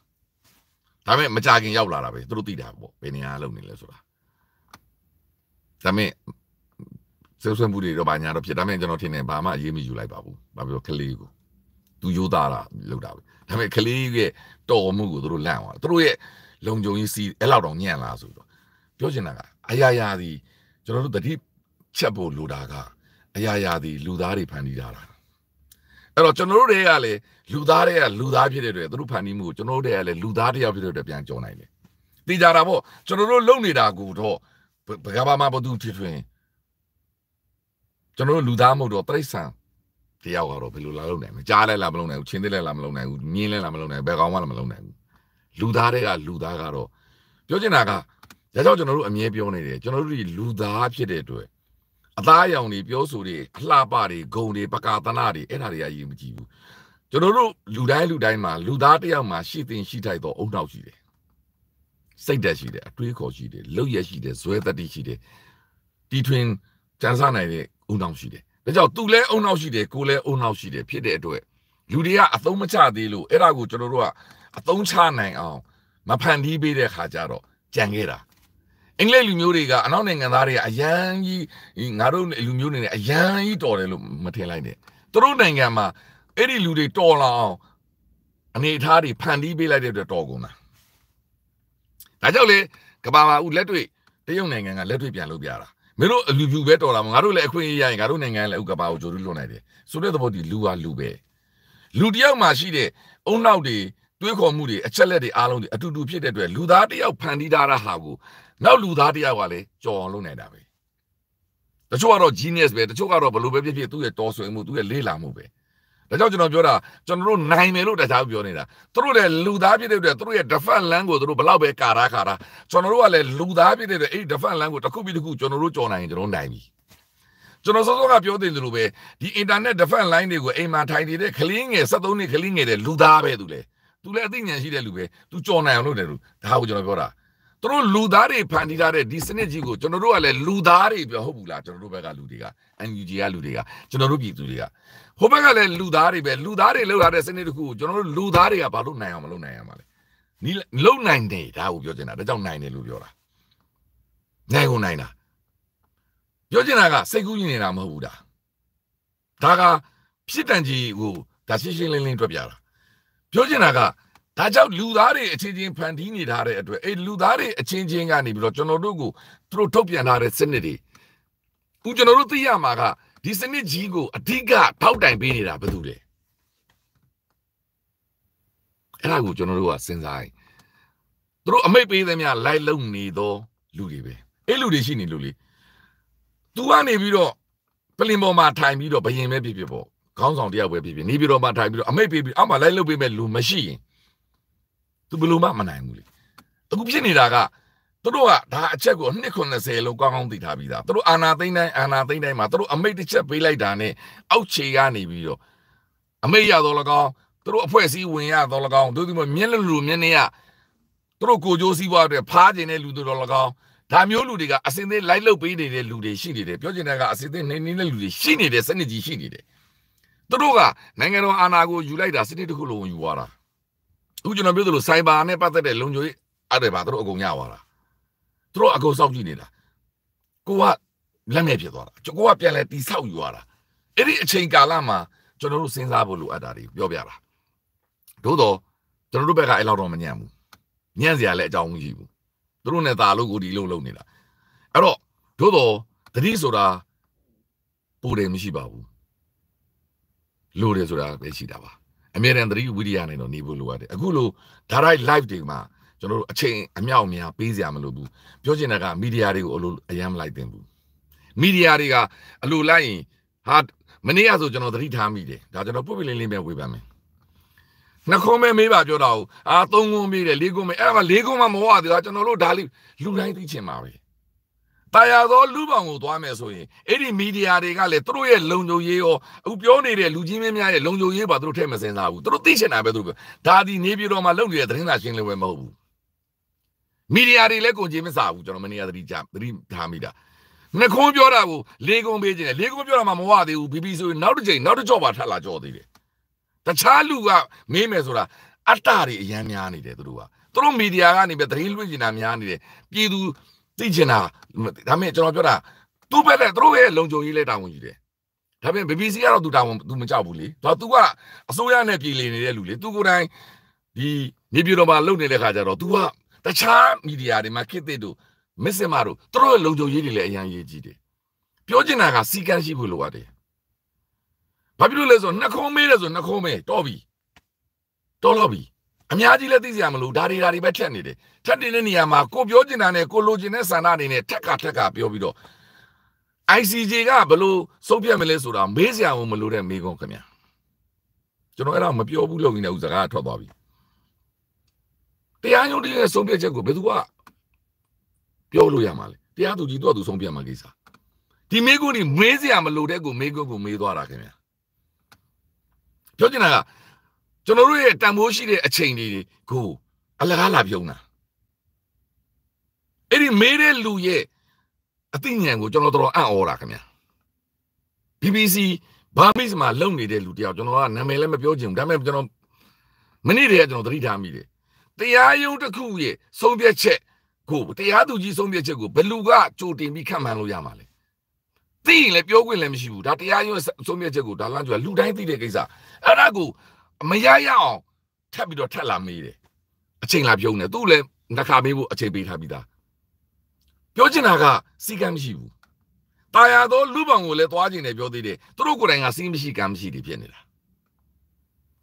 ဒါပေမဲ့မကြခင်ရောက်လာတာပဲသူတို့သိတာပေါ့ဘယ်နေရာလုံနေလဲဆိုတာဒါပေမဲ့ဆွဆွမှုတွေတော့ဘာညာတော့ဖြစ်ဒါပေမဲ့ကျွန်တော်ထင်တယ်ဘာမှအေးမယူလိုက်ပါဘူးဘာပြောကလေးကိုသူရိုးသားတာလောက်တာပဲဒါပေမဲ့ကလေးရဲ့တော်မှုကိုသူတို့လန့်သွားသူတို့ရဲ့လုံခြုံရေးစီးအဲ့လောက်တော့ညံ့လားဆိုတော့ပြောချင်တာကအရာရာဒီကျွန်တော်တို့တတိချက်ဖို့လိုတာကအရာရာဒီလူသားတွေဖန်တီးကြတာအဲ့တော့ကျွန်တော်တို့တွေကလည်းလူသားတွေကလူသားဖြစ်တဲ့တွေသူတို့ဖန်တီးမှုကိုကျွန်တော်တို့တွေကလည်းလူသားတယောက်ဖြစ်တဲ့တွေပြန်ကြော်နိုင်တယ်သိကြတာပေါ့ကျွန်တော်တို့လုံနေတာကူတော့ဘဂဗမာဘသူဖြစ်ဖြစ်ကျွန်တော်တို့လူသားမဟုတ်တော့တိရစ္ဆာန်တယောက်ကတော့ဘယ်လိုလာလုပ်နိုင်မလဲကြားလဲလာမလုပ်နိုင်ဘူးချင်းသေးလဲလာမလုပ်နိုင်ဘူးမြင်းလဲလာမလုပ်နိုင်ဘူးဘယ်ကောင်မှလာမလုပ်နိုင်ဘူးလူသားတွေကလူသားကတော့ပြောချင်တာကဒါကြောင့်ကျွန်တော်တို့အမြဲပြောနေတယ်ကျွန်တော်တို့ဒီလူသားဖြစ်တဲ့အတွက်အသားအရောင်တွေပြောဆိုတွေအလှပတွေဂုံတွေပကာသနာတွေအဲ့ဒါတွေအရေးမကြီးဘူးကျွန်တော်တို့လူတိုင်းလူတိုင်းမှာလူသားတစ်ယောက်မှာ ရှိသင်ရှိထိုက်သောအုံနောက်ရှိတယ်စိတ်တက်ရှိတယ်အတွေးခေါ်ရှိတယ်လောက်ရရှိတယ်ဇွဲတတိရှိတယ်တီထွင်ကြံစားနိုင်တဲ့အုံနောက်ရှိတယ်ဒါကြောင့်သူလဲအုံနောက်ရှိတယ်ကိုလဲအုံနောက်ရှိတယ်ဖြစ်တဲ့အတွက်လူတွေကအသုံးမချသေးလို့အဲ့ဒါကိုကျွန်တော်တို့ကအသုံးချနိုင်အောင်မဖန်တီးပေးတဲ့ခါကျတော့ကြံခဲ့တာအင်္ဂလိပ်လူမျိုးတွေကအနောက်နိုင်ငံသားတွေကအရန်ကြီးငါတို့လူမျိုးတွေနဲ့အရန်ကြီးတော်တယ်လို့မထင်လိုက်နဲ့သူတို့နိုင်ငံမှာအဲ့ဒီလူတွေတော်လာအောင်အနေအထားတွေဖန်တီးပေးလိုက်တဲ့အတွက်တော်ကုန်တာဒါကြောင့်လေကဘာမှာဦးလက်တွေ့တရုတ်နိုင်ငံကလက်တွေ့ပြန်လုပ်ပြတာမင်းတို့လူဖြူပဲတော်လာမှာငါတို့လည်းအခွင့်အရေးရရင်ငါတို့နိုင်ငံလည်းဥကဘာကိုဂျိုးလွတ်နိုင်တယ်ဆိုတဲ့သဘောဒီလူဟာလူပဲလူတယောက်မှရှိတဲ့အုံနောက်တွေတွေးခေါ်မှုတွေအချက်လက်တွေအားလုံးတွေအတူတူဖြစ်တဲ့အတွက်လူသားတယောက်ဖန်တီးထားတာဟာကိုနောက်လူသားတယောက်ကလည်းကြော်အောင်လုပ်နိုင်တာပဲတချို့ကတော့ genius ပဲတချို့ကတော့ဘလို့ပဲဖြစ်ဖြစ်သူ့ရဲ့တော်ဆွေမှုသူ့ရဲ့လေးလာမှုပဲဒါကြောင့်ကျွန်တော်ပြောတာကျွန်တော်တို့နိုင်မယ်လို့တခြားပြောနေတာသူတို့လည်းလူသားဖြစ်တဲ့အတွက်သူတို့ရဲ့ defense line ကိုသူတို့ဘလောက်ပဲကာရခါတာကျွန်တော်တို့ကလည်းလူသားဖြစ်တဲ့အတွက်အဲ့ဒီ defense line ကိုတစ်ခုပြီးတစ်ခုကျွန်တော်တို့ကြော်နိုင်ရင်ကျွန်တော်နိုင်ပြီကျွန်တော်စောစောကပြောသေးတယ်လို့ပဲဒီ internet defense line တွေကိုအိမ်မှာထိုင်နေတဲ့ကလင်းငယ်73နှစ်ကလင်းငယ်တဲ့လူသားပဲသူလေသူလည်းအသိဉာဏ်ရှိတဲ့လူပဲသူကြော်နိုင်အောင်လုပ်တယ်လို့ဒါကိုကျွန်တော်ပြောတာသူတို့လူသားတွေဖန်တီးထားတဲ့ဒီစနစ်ကြီးကိုကျွန်တော်တို့ကလည်းလူသားတွေပြောဟုတ်ဘူးလားကျွန်တော်တို့ဘက်ကလူတွေက NUG ကလူတွေကကျွန်တော်တို့ပြည်သူတွေကဟိုဘက်ကလည်းလူသားတွေပဲလူသားတွေလောက်လာတဲ့စနစ်တစ်ခုကိုကျွန်တော်တို့လူသားတွေကဘာလို့နိုင်အောင်မလုပ်နိုင်ရမှာလဲနီးလုံနိုင်တယ်ဒါကိုပြောချင်တာဒါကြောင့်နိုင်တယ်လို့ပြောတာနိုင်ကုန်နိုင်တာပြောချင်တာကစိတ်ကူးနေတာမဟုတ်ဘူးဒါဒါကဖြစ်တန်ကြီးကိုဒါရှင်းရှင်းလင်းလင်းတွေ့ပြတာပြောချင်တာကဒါကြောင့်လူသားတွေအချင်းချင်းဖန်တီးနေထားတဲ့အတွက်အဲလူသားတွေအချင်းချင်းကနေပြီးတော့ကျွန်တော်တို့ကိုသူတို့ထုတ်ပြန်ထားတဲ့စနစ်တွေခုကျွန်တော်တို့သိရမှာကဒီစနစ်ကြီးကိုအဓိကထောက်တိုင်ပေးနေတာဘယ်သူလဲအဲ့ဒါကိုကျွန်တော်တို့ကစဉ်းစားရင်သူတို့အမိတ်ပေးသမျှလိုက်လုံနေသောလူတွေပဲအဲ့လူတွေရှိနေလို့လေ။ तू ကနေပြီးတော့ပလင်ပေါ်မှာထိုင်ပြီးတော့ဘယင်ပဲဖြစ်ဖြစ်ပေါ့။ခေါင်းဆောင်တယောက်ပဲဖြစ်ဖြစ်နေပြီးတော့မှထိုင်ပြီးတော့အမိတ်ပေးပြီးအောက်မှာလိုက်လုပ်ပေးမဲ့လူမရှိရင် तू ဘယ်လိုမှမနိုင်ဘူးလေ။အခုဖြစ်နေတာကသူတို့ကဒါအချက်ကို290လို့ကောင်းကောင်းသိထားပြီးသားသူတို့အာနာသိန်းတိုင်းအာနာသိန်းတိုင်းမှာသူတို့အမိတ်တစ်ချက်ပေးလိုက်တာနဲ့အောက်ခြေကနေပြီးတော့အမိတ်ရတော့လကောင်းသူတို့အဖွဲ့အစည်းဝင်ရတော့လကောင်းတို့ဒီမှာမျက်လလူမျက်နှာရသူတို့ကိုကြိုးစည်းပွားအတွက်ဖားကျင်တဲ့လူတို့တော့လကောင်းဒါမျိုးလူတွေကအစင်းသေးလိုက်လုပ်ပေးနေတဲ့လူတွေရှိနေတယ်ပြောချင်တာကအစင်းသေးနေနေတဲ့လူတွေရှိနေတယ်စနစ်ကြီးရှိနေတယ်သူတို့ကနိုင်ငံတော်အာဏာကိုယူလိုက်တာစနစ်တစ်ခုလုံးယူသွားတာအခုကျွန်တော်ပြောသလိုစိုင်ဘာနဲ့ပတ်သက်တဲ့လုံခြုံရေးအဲ့ဒါပါသူတို့အကုန်ရသွားတာသူတို့အကုန်စောင့်ကြည့်နေတာကိုကလက်နဲ့ဖြစ်သွားတာကျွန်တော်ကပြန်လဲတိဆောက်ယူသွားတာအဲ့ဒီအချိန်ကာလမှာကျွန်တော်တို့စဉ်းစားဖို့လိုအပ်တာတွေပြောပြတာသို့တော့ကျွန်တော်တို့ဘက်ကအဲ့လောက်တော့မညံ့ဘူးညံ့စရာလည်းအကြောင်းမရှိဘူးသူတို့နဲ့သာလို့ကိုဒီလို့လုပ်နေတာအဲ့တော့တို့တော့တတိဆိုတာပူတယ်မရှိပါဘူးလိုတယ်ဆိုတာပဲရှိတာပါအမြဲတမ်းတတိဝိရိယနဲ့တော့နေဖို့လိုရတယ်အခုလိုဒါရိုက် live တွေမှာကျွန်တော်တို့အချိန်အမြောက်များပေးစရာမလိုဘူးပြောချင်တာကမီဒီယာတွေကိုအလိုအယမ်းမလိုက်သင့်ဘူးမီဒီယာတွေကအလိုလိုက်ရင်ဟာမနေ့ကဆိုကျွန်တော်သတိထားမိတယ်ဒါကျွန်တော်ပုတ်ပလင်းလင်းပဲဝေဖန်မယ်နှခုံးပဲမေးပါပြောတာဟုတ်အာသုံးခုမေးတယ်လေးခုမေးအဲ့ဒါကလေးခုမှမဟုတ်သေးတာကျွန်တော်တို့ဒါလေးလူတိုင်းသိချင်ပါပဲတာယာသောလူပောင်ကိုသွားမယ်ဆိုရင်အဲ့ဒီမီဒီယာတွေကလည်းသူတို့ရဲ့လုံခြုံရေးရောအခုပြောနေတဲ့လူကြီးမင်းများရဲ့လုံခြုံရေးပါသူတို့ထည့်မစင်စားဘူးသူတို့သိချင်တာပဲသူတို့ဒါဒီနေပြည်တော်မှာလုပ်နေတဲ့သတင်းစာရှင်းလင်းပွဲမဟုတ်ဘူးမီဒီယာတွေလည်းကုန်ကြေးမစားဘူးကျွန်တော်မနေ့ကသတိကြသတိထားမိတာနှခုံးပြောတာကိုလေးကုံပေးခြင်းလေကုံပြောတာမှမဟုတ်သေးဘူး BBC ဆိုရင်နောက်တစ်ချိန်နောက်တစ်ကြော့ပါထပ်လာကြော့သေးတယ်တခြားလူကမေးမယ်ဆိုတာအတ္တတွေအရန်များနေတယ်သူတို့ကသူတို့မီဒီယာကနေပဲသတင်းလွှင့်နေတာများနေတယ်ပြည်သူသိချင်တာဒါမဲ့ကျွန်တော်ပြောတာသူ့ဘက်နဲ့သူတို့ရဲ့လုံခြုံရေးလက်တာဝန်ယူတယ်ဒါပေမဲ့ BBC ကတော့သူတာဝန်သူမကြောက်ဘူးလေသူကသူကအစိုးရနဲ့ပြည်လည်နေတဲ့လူလေသူကိုယ်တိုင်ဒီနေပြည်တော်မှာလုပ်နေတဲ့ခါကျတော့ तू ကတခြားမီဒီယာတွေမှာခေတ်သစ်တို့မစ်စင်မာတို့သူတို့ရဲ့လုံခြုံရေးတွေလည်းအရန်ရေးကြီးတယ်ပြောချင်တာကစီကံရှိဖို့လိုအပ်တယ်ဘာဖြစ်လို့လဲဆိုတော့နှခုံးမေးတယ်ဆိုနှခုံးမေးတော့ပြီတော့တော့ပြီအများကြီးလည်းသိစရာမလိုဒါတွေဒါတွေပဲထက်နေတယ်ထက်နေတဲ့နေရာမှာကိုပြောချင်တာနဲ့ကိုလိုချင်တဲ့ဆန္ဒတွေနဲ့ထက်ကထက်ကပြောပြီးတော့ ICJ ကဘလို့စုပ်ပြတ်မလဲဆိုတာမေးစရာမလိုတဲ့မေးခွန်းခင်ဗျာကျွန်တော်အဲ့ဒါမပြောဘူးလို့နေတဲ့ဥစကားထွက်သွားပြီတရားရုံးတည်းရဲ့ဆုံးဖြတ်ချက်ကိုဘယ်သူကပြောလို့ရမှာလဲတရားသူကြီးတို့ကသူဆုံးဖြတ်မှာကိစ္စဒီမေးခွန်းတွေမေးစရာမလိုတဲ့ကိုမေးခွန်းကိုမေးသွားတာခင်ဗျာပြောချင်တာကကျွန်တော်တို့ရဲ့တန်ဖိုးရှိတဲ့အချိန်တွေကိုအလကားလာပြုံးတာအဲ့ဒီမေးတဲ့လူရဲ့အသိဉာဏ်ကိုကျွန်တော်တော်အံ့ဩတာခင်ဗျာ BBC ဘာမိစမှာလုံနေတဲ့လူတယောက်ကျွန်တော်ကနာမည်လည်းမပြောချင်ဘူးဒါပေမဲ့ကျွန်တော်မနေ့တည်းကကျွန်တော်သတိထားမိတယ်တရားရုံးတစ်ခုရဲ့ဆုံးဖြတ်ချက်ကိုတရားသူကြီးဆုံးဖြတ်ချက်ကိုဘလူကကြိုတင်ပြီးခံမှန်းလို့ရမှာလဲသိရင်လည်းပြောခွင့်လည်းမရှိဘူးဒါတရားရုံးဆုံးဖြတ်ချက်ကိုဒါလမ်းကျွာလူတိုင်းသိတဲ့ကိစ္စအဲ့ဒါကိုမရရအောင်ထပ်ပြီးတော့ထက်လာမေးတယ်အချိန်လာပြုံးတယ်သူ့လည်းနှခါမေးဖို့အချိန်ပေးထားပြီးသားပြောချင်တာကစီကံမရှိဘူးတာယာသောလူပောင်ကိုလည်းသွားကျင်တယ်ပြောသေးတယ်သူတို့ကိုယ်တိုင်ကစီးမရှိကံမရှိတွေဖြစ်နေတာ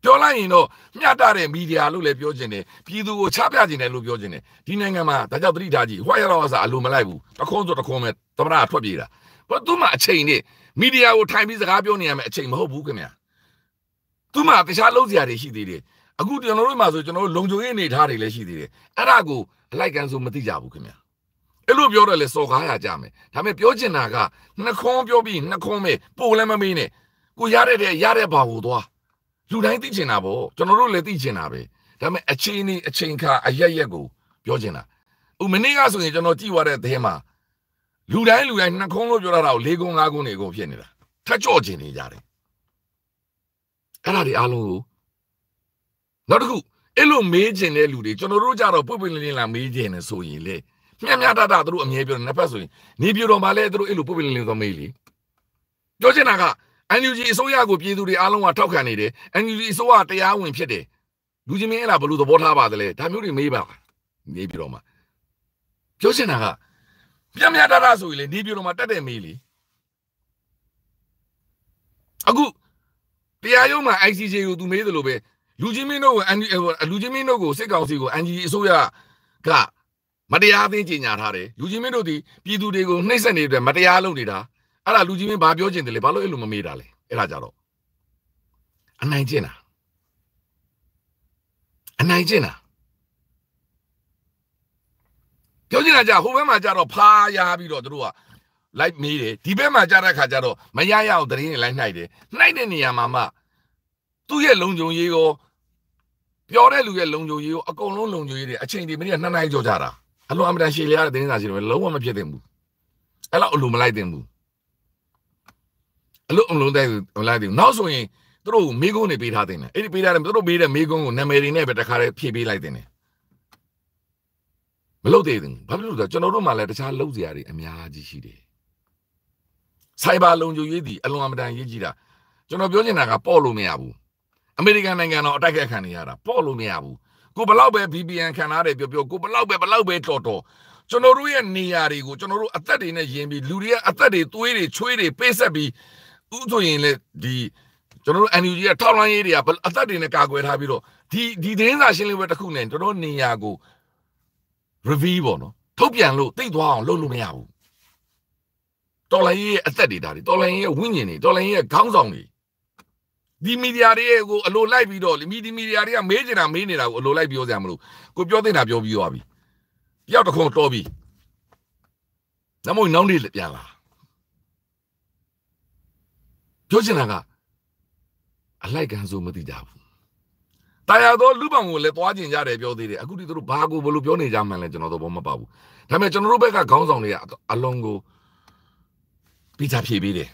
ပြောလိုက်ရင်တော့မျှတတဲ့မီဒီယာလို့လည်းပြောကျင်တယ်ပြည်သူကိုချပြကျင်တယ်လို့ပြောကျင်တယ်ဒီနိုင်ငံမှာဒါကြောင့်တတိထားကြီးဟွာရတော်ဆာအလိုမလိုက်ဘူးတခုံးဆိုတခုံးပဲသမရထွက်ပြေးတာဟောသူ့မှာအချိန်နေမီဒီယာကိုထိုင်ပြီးစကားပြောနေရမယ်အချိန်မဟုတ်ဘူးခင်ဗျာသူ့မှာတခြားလုပ်စရာတွေရှိသေးတယ်အခုကျွန်တော်တို့မှာဆိုကျွန်တော်တို့လုံခြုံရေးအနေထားတွေလည်းရှိသေးတယ်အဲ့ဒါကိုအလိုက်ကန်ဆိုမသိကြဘူးခင်ဗျာအဲ့လိုပြောတော့လေစော်ကားရကြမယ်ဒါပေမဲ့ပြောချင်တာကနှခွန်းပြောပြီးနှခွန်းပဲပို့လည်းမမေးနဲ့ကိုရတဲ့တဲ့ရတဲ့ဘာကိုသွားလူတိုင်းသိချင်တာပေါ့ကျွန်တော်တို့လည်းသိချင်တာပဲဒါပေမဲ့အချိန်နေအချိန်ခါအရက်ရက်ကိုပြောချင်တာဥမနေ့ကဆိုရင်ကျွန်တော်ကြည့်ရတဲ့သဲမှာလူတိုင်းလူတိုင်းနှခုံးလို့ပြောတာတော့၄ခုံး၅ခုံးနေကိုဖြစ်နေတာထက်ကြော့ကျင်နေကြတယ်အဲ့ဒါတွေအားလုံးကိုနောက်တစ်ခုအဲ့လိုမေးကျင်တဲ့လူတွေကျွန်တော်တို့ကြတော့ပွင့်ပွင့်လင်းလင်းလာမေးကျင်နေဆိုရင်လေမြတ်မြတ်တတတို့အမြဲပြောတယ်နှစ်ဖက်ဆိုရင်နေပြတော်မှာလဲတို့အဲ့လိုပွင့်ပွင့်လင်းလင်းသွားမေးလေပြောချင်တာက NUG အစိုးရကိုပြည်သူတွေအားလုံးကထောက်ခံနေတယ် NUG အစိုးရတရားဝင်ဖြစ်တယ်လူချင်းမင်းအဲ့ဒါဘယ်လိုသဘောထားပါသလဲဒါမျိုးတွေမေးပါနေပြတော်မှာပြောချင်တာကပြင်းပြတရဆိုရင်လေနေပြည်တော်မှာတက်တယ်မေးလေအခုတရားရုံးမှာ ICJ ကိုသူမေးတယ်လို့ပဲလူချင်းမင်းတို့ကိုလူချင်းမင်းတို့ကိုစစ်ကောင်စီကို NGO အစိုးရကမတရားသိကြညာထားတယ်လူချင်းမင်းတို့ဒီပြည်သူတွေကိုနှိပ်စက်နေတယ်မတရားလုပ်နေတာအဲ့ဒါလူချင်းမင်းဘာပြောချင်တယ်လဲဘာလို့အဲ့လိုမမေးတာလဲအဲ့ဒါကြတော့အနိုင်ကျင့်တာအနိုင်ကျင့်တာပြောချင်တာကြဟိုဘက်မှာကြတော့ဖားရပြီးတော့တို့ကလိုက်မေးတယ်ဒီဘက်မှာကြတဲ့ခါကျတော့မရရအောင်တရင်တွေလိုက်နှိုက်တယ်နှိုက်တဲ့နေရာမှာမှသူ့ရဲ့လုံခြုံရေးကိုပြောတဲ့လူရဲ့လုံခြုံရေးကိုအကုန်လုံးလုံခြုံရေးတွေအချိန်ဒီမိနစ်နှစ်နာရီကျော်ကြတာအလွန်အမတန်ရှည်လျားတဲ့တင်းစားရှိတယ်လုံးဝမဖြစ်သင့်ဘူးအဲ့လောက်အလိုမလိုက်သင့်ဘူးအလိုအလုံးတိုက်မလိုက်သင့်ဘူးနောက်ဆိုရင်သူတို့မိကုန်းတွေပေးထားသင့်တယ်အဲ့ဒီပေးထားတယ်သူတို့ပေးတဲ့မိကုန်းကိုနာမည်တွေနဲ့ပဲတခါတည်းဖြည့်ပေးလိုက်သင့်တယ်မလုပ်သေးဘူးဘာဖြစ်လို့လဲကျွန်တော်တို့မှလည်းတခြားလုပ်စရာတွေအများကြီးရှိတယ်ဆိုင်ဘာလုံခြုံရေးဒီအလွန်အမတန်ရေးကြီးတာကျွန်တော်ပြောချင်တာကပေါ့လို့မရဘူးအမေရိကန်နိုင်ငံတော်အတိုက်အခံနေရတာပေါ့လို့မရဘူးကိုဘလောက်ပဲ VPN ခံထားတယ်ပြောပြောကိုဘလောက်ပဲဘလောက်ပဲတော်တော်ကျွန်တော်တို့ရဲ့နေရာတွေကိုကျွန်တော်တို့အသက်တွေနဲ့ယင်ပြီးလူတွေရဲ့အသက်တွေသွေးတွေချွေးတွေပေးဆက်ပြီးဥဆိုရင်လေဒီကျွန်တော်တို့ NUG ရဲ့ထောက်လှမ်းရေးတွေကအသက်တွေနဲ့ကာကွယ်ထားပြီးတော့ဒီဒီသတင်းစာရှင်းလင်းပွဲတစ်ခုနဲ့ကျွန်တော်နေရာကို review ပေါ့နော်ထုတ်ပြန်လို့သိသွားအောင်လုပ်လို့မရဘူးတော်လိုင်းရဲ့အသက်တွေဒါတွေတော်လိုင်းရဲ့ဝိညာဉ်တွေတော်လိုင်းရဲ့ခေါင်းဆောင်တွေဒီမီဒီယာတွေကိုအလိုလိုက်ပြီးတော့မီဒီမီဒီယာတွေကမေးနေတာမေးနေတာကိုအလိုလိုက်ပြောစရာမလိုကိုပြောသိတာပြောပြီးသွားပြီတယောက်တစ်ခုတော်ပြီနမို့နောက်နေ့ပြန်လာပြောချင်တာကအလိုက်ကန်းဆိုမသိကြဘူးတာယာတော့လူပံကိုလည်းသွားကျင်ကြတယ်ပြောသေးတယ်အခုဒီတို့ဘာကိုဘလို့ပြောနေကြမှန်းလဲကျွန်တော်တော့ဘောမပါဘူးဒါပေမဲ့ကျွန်တော်တို့ဘက်ကခေါင်းဆောင်တွေကအလွန်ကိုပြချဖြေပေးတယ်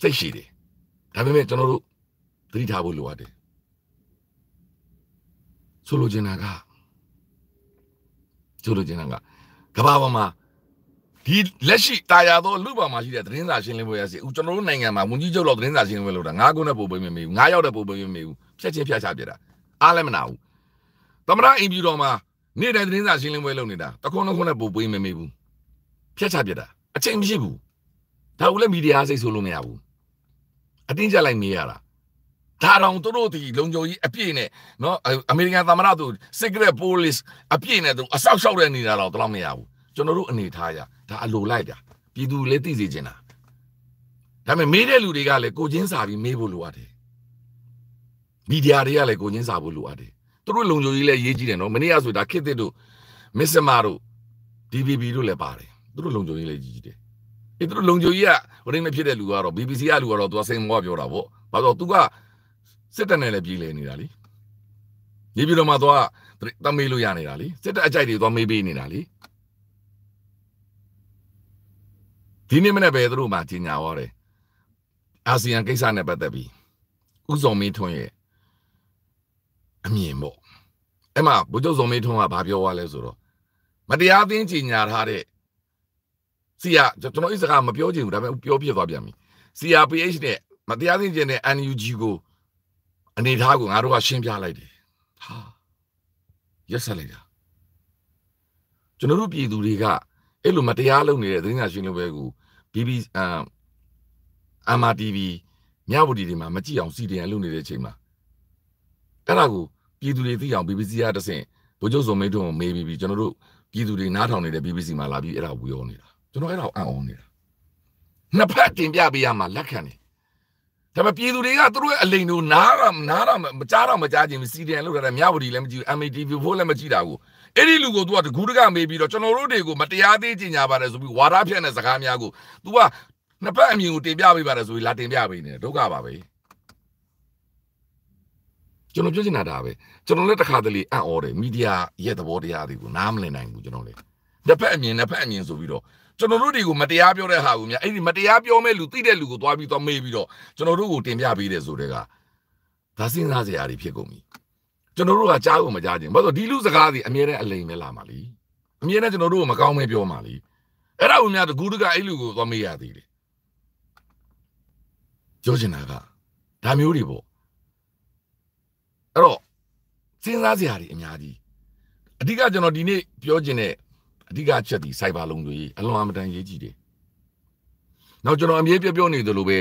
စိတ်ရှိတယ်ဒါပေမဲ့ကျွန်တော်တို့သတိထားဖို့လိုအပ်တယ်ဆိုလိုချင်တာကဆိုလိုချင်တာကကဘာပေါ်မှာဒီလက်ရှိတာယာသောလူပါမှာရှိတဲ့သတင်းစာရှင်းလင်းပွဲရစီကျွန်တော်တို့နိုင်ငံမှာဝန်ကြီးချုပ်လောက်သတင်းစာရှင်းလင်းပွဲလုပ်တာငါးခုနဲ့ပုံပေးမမေဘူးငါးယောက်နဲ့ပုံပေးမမေဘူးဖြတ်ချင်းဖြတ်ချပြတာအားလည်းမနာဘူးသမရအင်ပြူတော်မှာနေ့တိုင်းသတင်းစာရှင်းလင်းပွဲလုပ်နေတာတခွန်းနှခွန်းနဲ့ပိုပွေးမမေးဘူးဖြတ်ချပြတာအချိန်မရှိဘူးဒါကိုလည်းမီဒီယာစိတ်ဆိုးလို့မရဘူးအတင်းကြလိုက်မေးရတာဒါတောင်သူတို့ဒီလုံခြုံရေးအပြည့်နဲ့နော်အမေရိကန်သမ္မတသူ secret police အပြည့်နဲ့သူအဆောက်ရှောက်တဲ့နေတာတော့တလောက်မရဘူးကျွန်တော်တို့အနေထားရဒါအလိုလိုက်တာပြည်သူလည်းသိစေချင်တာဒါပေမဲ့မေးတဲ့လူတွေကလည်းကိုချင်းစာပြီးမေးဖို့လိုအပ်တယ်မီဒီယာတွေကလည်းကိုငင်းစာဖို့လိုအပ်တယ်သူတို့လုံခြုံရေးလည်းရေးကြည့်တယ်နော်မနေ့ကဆိုတာခစ်တစ်တို့မစ္စမာတို့ DBB တို့လည်းပါတယ်သူတို့လုံခြုံရေးလည်းကြီးကြီးတယ်အဲသူတို့လုံခြုံရေးကဟိုတိုင်းမဖြစ်တဲ့လူကတော့ BBC ကလူကတော့သူကစိန်မောကပြောတာပေါ့ဘာလို့သူကစစ်တပ်နဲ့လည်းပြည်လည်နေတာလीနေပြည်တော်မှာသူကတမေးလို့ရနေတာလीစစ်တပ်အကြိုက်တွေသူကမေးပေးနေတာလीဒီနေ့မနေ့ပဲသူတို့မှကြီးညာသွားတယ်အာဆီယံကိစ္စနဲ့ပတ်သက်ပြီးဥဆောင်မင်းထွန်းရဲ့အမြင်ပေါ့အဲ့မှာဘုကျော်စုံမေးထွန်းကဘာပြောသွားလဲဆိုတော့မတရားသိကြင်ညာထားတဲ့စီယာကျွန်တော်အစ်စကားမပြောချင်ဘူးဒါပေမဲ့ပြောပြသွားပြန်ပြီ CRPH နဲ့မတရားသိကျင်တဲ့ NUG ကိုအနေထားကိုငါတို့ကရှင်းပြလိုက်တယ်ဟာရက်ဆက်လိုက်တာကျွန်တော်တို့ပြည်သူတွေကအဲ့လိုမတရားလုပ်နေတဲ့သတင်းစာရှင်းလင်းပွဲကို BB အမ် MRTV မြဝတီတွေမှာမကြည့်အောင်စီတင်ရလုပ်နေတဲ့အချိန်မှာအဲ့ဒါကိုပြည်သူတွေသိအောင် BBC ကတဆင့်ဗိုလ်ချုပ်စုံမင်းတို့မေးပြီးပြီကျွန်တော်တို့ပြည်သူတွေနားထောင်နေတဲ့ BBC မှာလာပြီးအဲ့ဒါကိုပြောနေတာကျွန်တော်အဲ့ဒါကိုအံ့ဩနေတာနှစ်ဖက်တင်ပြပေးရမှာလက်ခံတယ်ဒါပေမဲ့ပြည်သူတွေကသူတို့ရဲ့အလိန်တို့နားရနားရမကြားတော့မကြားခြင်းစီဒီအန်လောက်တာလည်းမြဝတီလည်းမကြည့်ဘူး MATV ဖိုးလည်းမကြည့်တာကိုအဲ့ဒီလူကို तू ကတကူးတကမေးပြီးတော့ကျွန်တော်တို့တွေကိုမတရားသေးကြင်ညာပါတယ်ဆိုပြီးဝါဒဖြန့်တဲ့စကားများကို तू ကနှစ်ဖက်အမြင်ကိုတင်ပြပေးပါတယ်ဆိုပြီးလာတင်ပြပေးနေတယ်ဒုက္ခပါပဲကျွန်တော်ပြောချင်တာဒါပဲကျွန်တော်လည်းတခါတလေအံ့ဩတယ်မီဒီယာရဲ့သဘောတရားတွေကိုနားမလည်နိုင်ဘူးကျွန်တော်လည်းတစ်ဖက်အမြင်တစ်ဖက်အမြင်ဆိုပြီးတော့ကျွန်တော်တို့တွေကိုမတရားပြောတဲ့ဟာကိုများအဲ့ဒီမတရားပြောမဲ့လူသိတဲ့လူကိုသွားပြီးသွားမေးပြီးတော့ကျွန်တော်တို့ကိုတင်ပြပေးတယ်ဆိုတဲ့ကဒါစဉ်းစားစရာတွေဖြစ်ကုန်ပြီကျွန်တော်တို့ကကြားကိုမကြားခြင်းဘာလို့ဒီလူစကားတွေအမြဲတမ်းအလိမ်ပဲလာမှာလीအမြဲတမ်းကျွန်တော်တို့ကိုမကောင်းပဲပြောမှာလीအဲ့ဒါကိုများတကူတကအဲ့လူကိုသွားမေးရသေးတယ်ပြောချင်တာကဒါမျိုးတွေပေါ့အဲ့တော့စဉ်းစားစရာတွေအများကြီးအဓိကကျွန်တော်ဒီနေ့ပြောချင်တဲ့အဓိကအချက်ဒီ cyber လုံခြုံရေးအလွန်အမတန်ရေးကြည့်တယ်။နောက်ကျွန်တော်အမြဲပြောပြောနေသလိုပဲ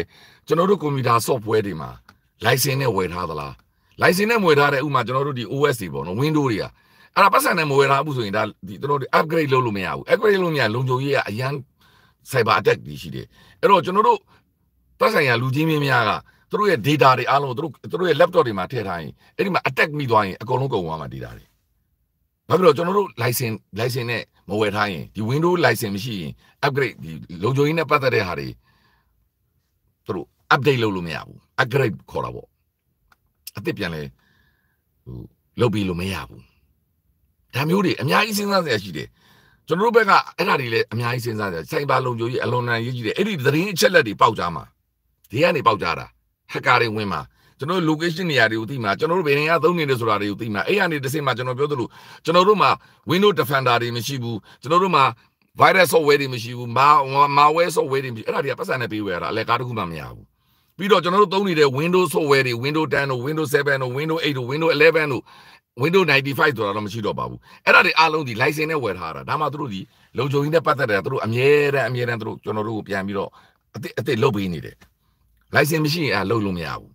ကျွန်တော်တို့ကွန်ပျူတာ software တွေမှာ license နဲ့ဝယ်ထားသလား license နဲ့ဝယ်ထားတဲ့ဥမာကျွန်တော်တို့ဒီ OS တွေပေါ့နော် Windows တွေကအဲ့ဒါပတ်စံနဲ့မဝယ်ထားဘူးဆိုရင်ဒါဒီကျွန်တော်တို့ upgrade လုပ်လို့မရဘူး upgrade လုပ်မရလုံခြုံရေးကအရန် cyber attack ကြီးရှိတယ်။အဲ့တော့ကျွန်တော်တို့ပတ်စံရလူချင်းမင်းများကသူတို့ရဲ့ data တွေအားလုံးသူတို့သူတို့ရဲ့ laptop တွေမှာထည့်ထားရင်အဲ့ဒီမှာ attack မိသွားရင်အကုန်လုံးကုန်သွားမှာ data တွေဘာဖြစ်လို့ကျွန်တော်တို့ license license နဲ့မဝယ်ထားရင်ဒီ Windows license မရှိရင် upgrade ဒီလုံခြုံရေးနဲ့ပတ်သက်တဲ့ဟာတွေသူတို့ update လုပ်လို့မရဘူး upgrade ခေါ်တာပေါ့အစ်စ်ပြန်လဲဟိုလုပ်ပြီးလို့မရဘူးဒါမျိုးတွေအများကြီးစဉ်းစားစရာရှိတယ်ကျွန်တော်တို့ဘက်ကအဲ့ဒါတွေလည်းအများကြီးစဉ်းစားတယ်စိုင်းပါလုံခြုံရေးအလွန်တန်ရေးကြီးတယ်အဲ့ဒီသတင်းအချက်လက်တွေပေါက်ကြမှာဒီကနေပေါက်ကြတာ hacker တွေဝင်မှာကျွန်တော် location နေရာတွေကိုသိမှာကျွန်တော်တို့ဘယ်နေရာသုံးနေတယ်ဆိုတာတွေကိုသိမှာအဲ့ရနေတစ်စိမ့်မှာကျွန်တော်ပြောသလိုကျွန်တော်တို့မှာ Windows Defender တွေမရှိဘူးကျွန်တော်တို့မှာ virus software တွေမရှိဘူး malware software တွေမရှိအဲ့ဒါတွေကပတ်စံနဲ့ပေးဝယ်ရတာအလဲကားတစ်ခုမှမရဘူးပြီးတော့ကျွန်တော်တို့သုံးနေတဲ့ Windows software တွေ Windows 10တို့ Windows 7တို့ Windows 8တို့ Windows 11တို့ Windows 95ဆိုတာတော့မရှိတော့ပါဘူးအဲ့ဒါတွေအားလုံးဒီ license နဲ့ဝယ်ထားတာဒါမှသူတို့ဒီလုံခြုံရေးနဲ့ပတ်သက်တယ်သူတို့အမြဲတမ်းအမြဲတမ်းသူတို့ကျွန်တော်တို့ကိုပြန်ပြီးတော့အစ်စ်အစ်စ်လုပ်ပေးနေတယ်လိုင်စင်မရှိရင်အဲ့လုပ်လို့မရဘူး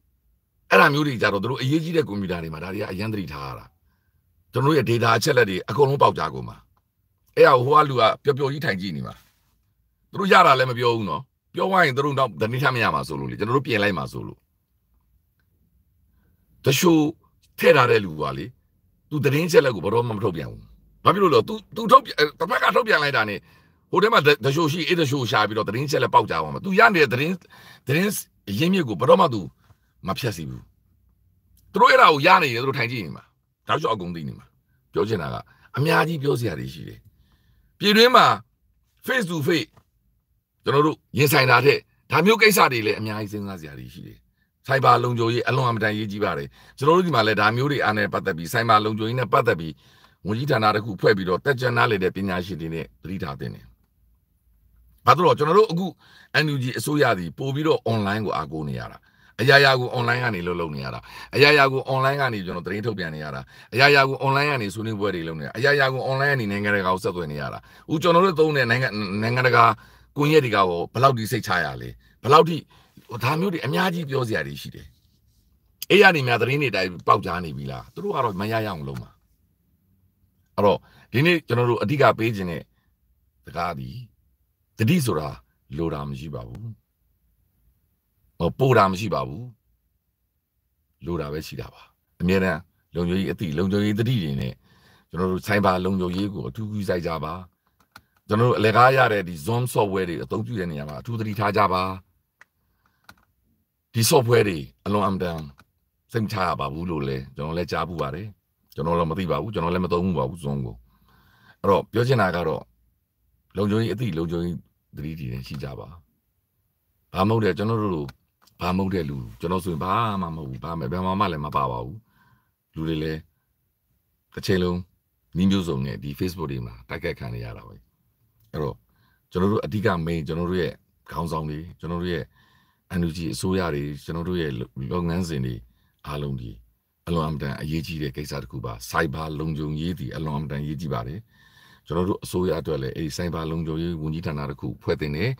အဲ့ဒါမျိုးတွေကြတော့တို့အရေးကြီးတဲ့ကွန်ပျူတာတွေမှာဒါတွေကအရန်သတိထားရတာကျွန်တော်ရဲ့ data အချက်လက်တွေအကုန်လုံးပေါက်ကြကုန်မှာအဲ့ဟိုကလူကပျော်ပျော်ကြီးထိုင်ကြည့်နေမှာတို့ရတာလည်းမပြောဘူးနော်ပြောဝိုင်းတို့တော့တနည်းထားမရမှာဆိုလို့လေကျွန်တော်တို့ပြင်လိုက်မှာဆိုလို့တရှိုးထဲ့ထားတဲ့လူကလေသူတရင်ချက်လက်ကိုဘယ်တော့မှမထုတ်ပြန်ဘူးဘာဖြစ်လို့လဲ तू तू ထုတ်တစ်ဖက်ကထုတ်ပြန်လိုက်တာ ਨੇ ဟိုထဲမှာတရှိုးရှိအေးတရှိုးရှာပြီးတော့တရင်ချက်လက်ပေါက်ကြအောင်မှာ तू ရနေတဲ့တရင်တရင်အရင်မြစ်ကိုဘယ်တော့မှသူမဖြတ်စီဘူးသူတို့အဲ့ဒါကိုရနေရသူတို့ထိုင်ကြည့်နေမှာတောက်ချောက်အကုန်သိနေမှာပြောချင်တာကအများကြီးပြောစရာတွေရှိတယ်ပြည်တွင်းမှာ face to face ကျွန်တော်တို့ရင်ဆိုင်တာတဲ့ဒါမျိုးကိစ္စတွေလည်းအများကြီးစဉ်းစားစရာတွေရှိတယ်ဆိုင်ဘာလုံခြုံရေးအလွန်အမတန်ရေးကြီးပါတယ်ကျွန်တော်တို့ဒီမှာလည်းဒါမျိုးတွေအားနဲ့ပတ်သက်ပြီးဆိုင်ဘာလုံခြုံရေးနဲ့ပတ်သက်ပြီးဝန်ကြီးဌာနတစ်ခုဖွဲ့ပြီးတော့တက်ကြွနားလေတဲ့ပညာရှင်တွေနဲ့ပြည်ထားတင်တယ်ဘာလို့တော့ကျွန်တော်တို့အခု NUG အစိုးရစီပို့ပြီးတော့ online ကိုအားကိုးနေရတာအရာရာကို online ကနေလုပ်လုပ်နေရတာအရာရာကို online ကနေကျွန်တော်သတင်းထုတ်ပြန်နေရတာအရာရာကို online ကနေဆွေးနွေးပွဲတွေလုပ်နေရအရာရာကို online ကနေနိုင်ငံတကာကိုဆက်သွယ်နေရတာဦးကျွန်တော်တို့သုံးတဲ့နိုင်ငံနိုင်ငံတကာကွန်ရက်တွေကဘောဘယ်လောက်ထိစိတ်ချရလဲဘယ်လောက်ထိဒါမျိုးတွေအများကြီးပြောစရာတွေရှိတယ်အဲ့ရနေများသတင်းတွေတိုင်းပေါက်ကြားနေပြီလားသူတို့ကတော့မရရအောင်လုပ်မှာအဲ့တော့ဒီနေ့ကျွန်တော်တို့အဓိကပေးခြင်းတဲ့တကားဒီတတိဆိုတာလိုတာမရှိပါဘူးဟောပိုတာမရှိပါဘူးလိုတာပဲရှိတာပါအမြဲတမ်းလုံခြုံရေးအသည့်လုံခြုံရေးတတိတွေနဲ့ကျွန်တော်တို့ဆိုင်ဘာလုံခြုံရေးကိုအထူးကြီးစိုက်ကြပါကျွန်တော်တို့အလကားရတဲ့ဒီ Zoom software တွေအသုံးပြုတဲ့နေရာမှာအထူးသတိထားကြပါဒီ software တွေအလွန်အမတန်စိတ်ချရပါဘူးလို့လဲကျွန်တော်လည်းကြားဘူးပါတယ်ကျွန်တော်လည်းမသိပါဘူးကျွန်တော်လည်းမသုံးဘူးပါဘူး Zoom ကိုအဲ့တော့ပြောချင်တာကတော့လုံခြုံရေးအသည့်လုံခြုံရေးသတိတည်နေရှိကြပါဘာမဟုတ်တဲ့ကျွန်တော်တို့လိုဘာမဟုတ်တဲ့လူကျွန်တော်ဆိုရင်ဘာမှမဟုတ်ဘူးဘာမှဘယ်မှာမှလည်းမပါပါဘူးလူတွေလည်းတစ်ချိန်လုံးနီးမျိုးစုံနဲ့ဒီ Facebook တွေမှာတိုက်ခိုက်ခံနေရတာပဲအဲ့တော့ကျွန်တော်တို့အဓိက main ကျွန်တော်တို့ရဲ့ခေါင်းဆောင်တွေကျွန်တော်တို့ရဲ့ energy အစိုးရတွေကျွန်တော်တို့ရဲ့လုပ်ငန်းစဉ်တွေအားလုံးဒီအလွန်အမတန်အရေးကြီးတဲ့ကိစ္စတစ်ခုပါ cyber လုံခြုံရေးဒီအလွန်အမတန်အရေးကြီးပါတယ်။ကျွန်တော်တို့အစိုးရအတွက်လည်းအဲဒီစိုင်းဘာလုံခြုံရေးဝန်ကြီးဌာနတစ်ခုဖွဲ့တင်တယ်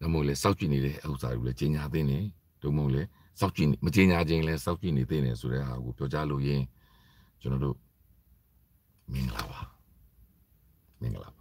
ဒါမှမဟုတ်လည်းစောက်ကြည့်နေတဲ့ဥစ္စာတွေလည်းကြီးညာသိနေဒုမဟုတ်လည်းစောက်ကြည့်မကြီးညာခြင်းလည်းစောက်ကြည့်နေသိနေဆိုတဲ့ဟာကိုပြောကြားလို့ရင်းကျွန်တော်တို့မင်္ဂလာပါမင်္ဂလာပါ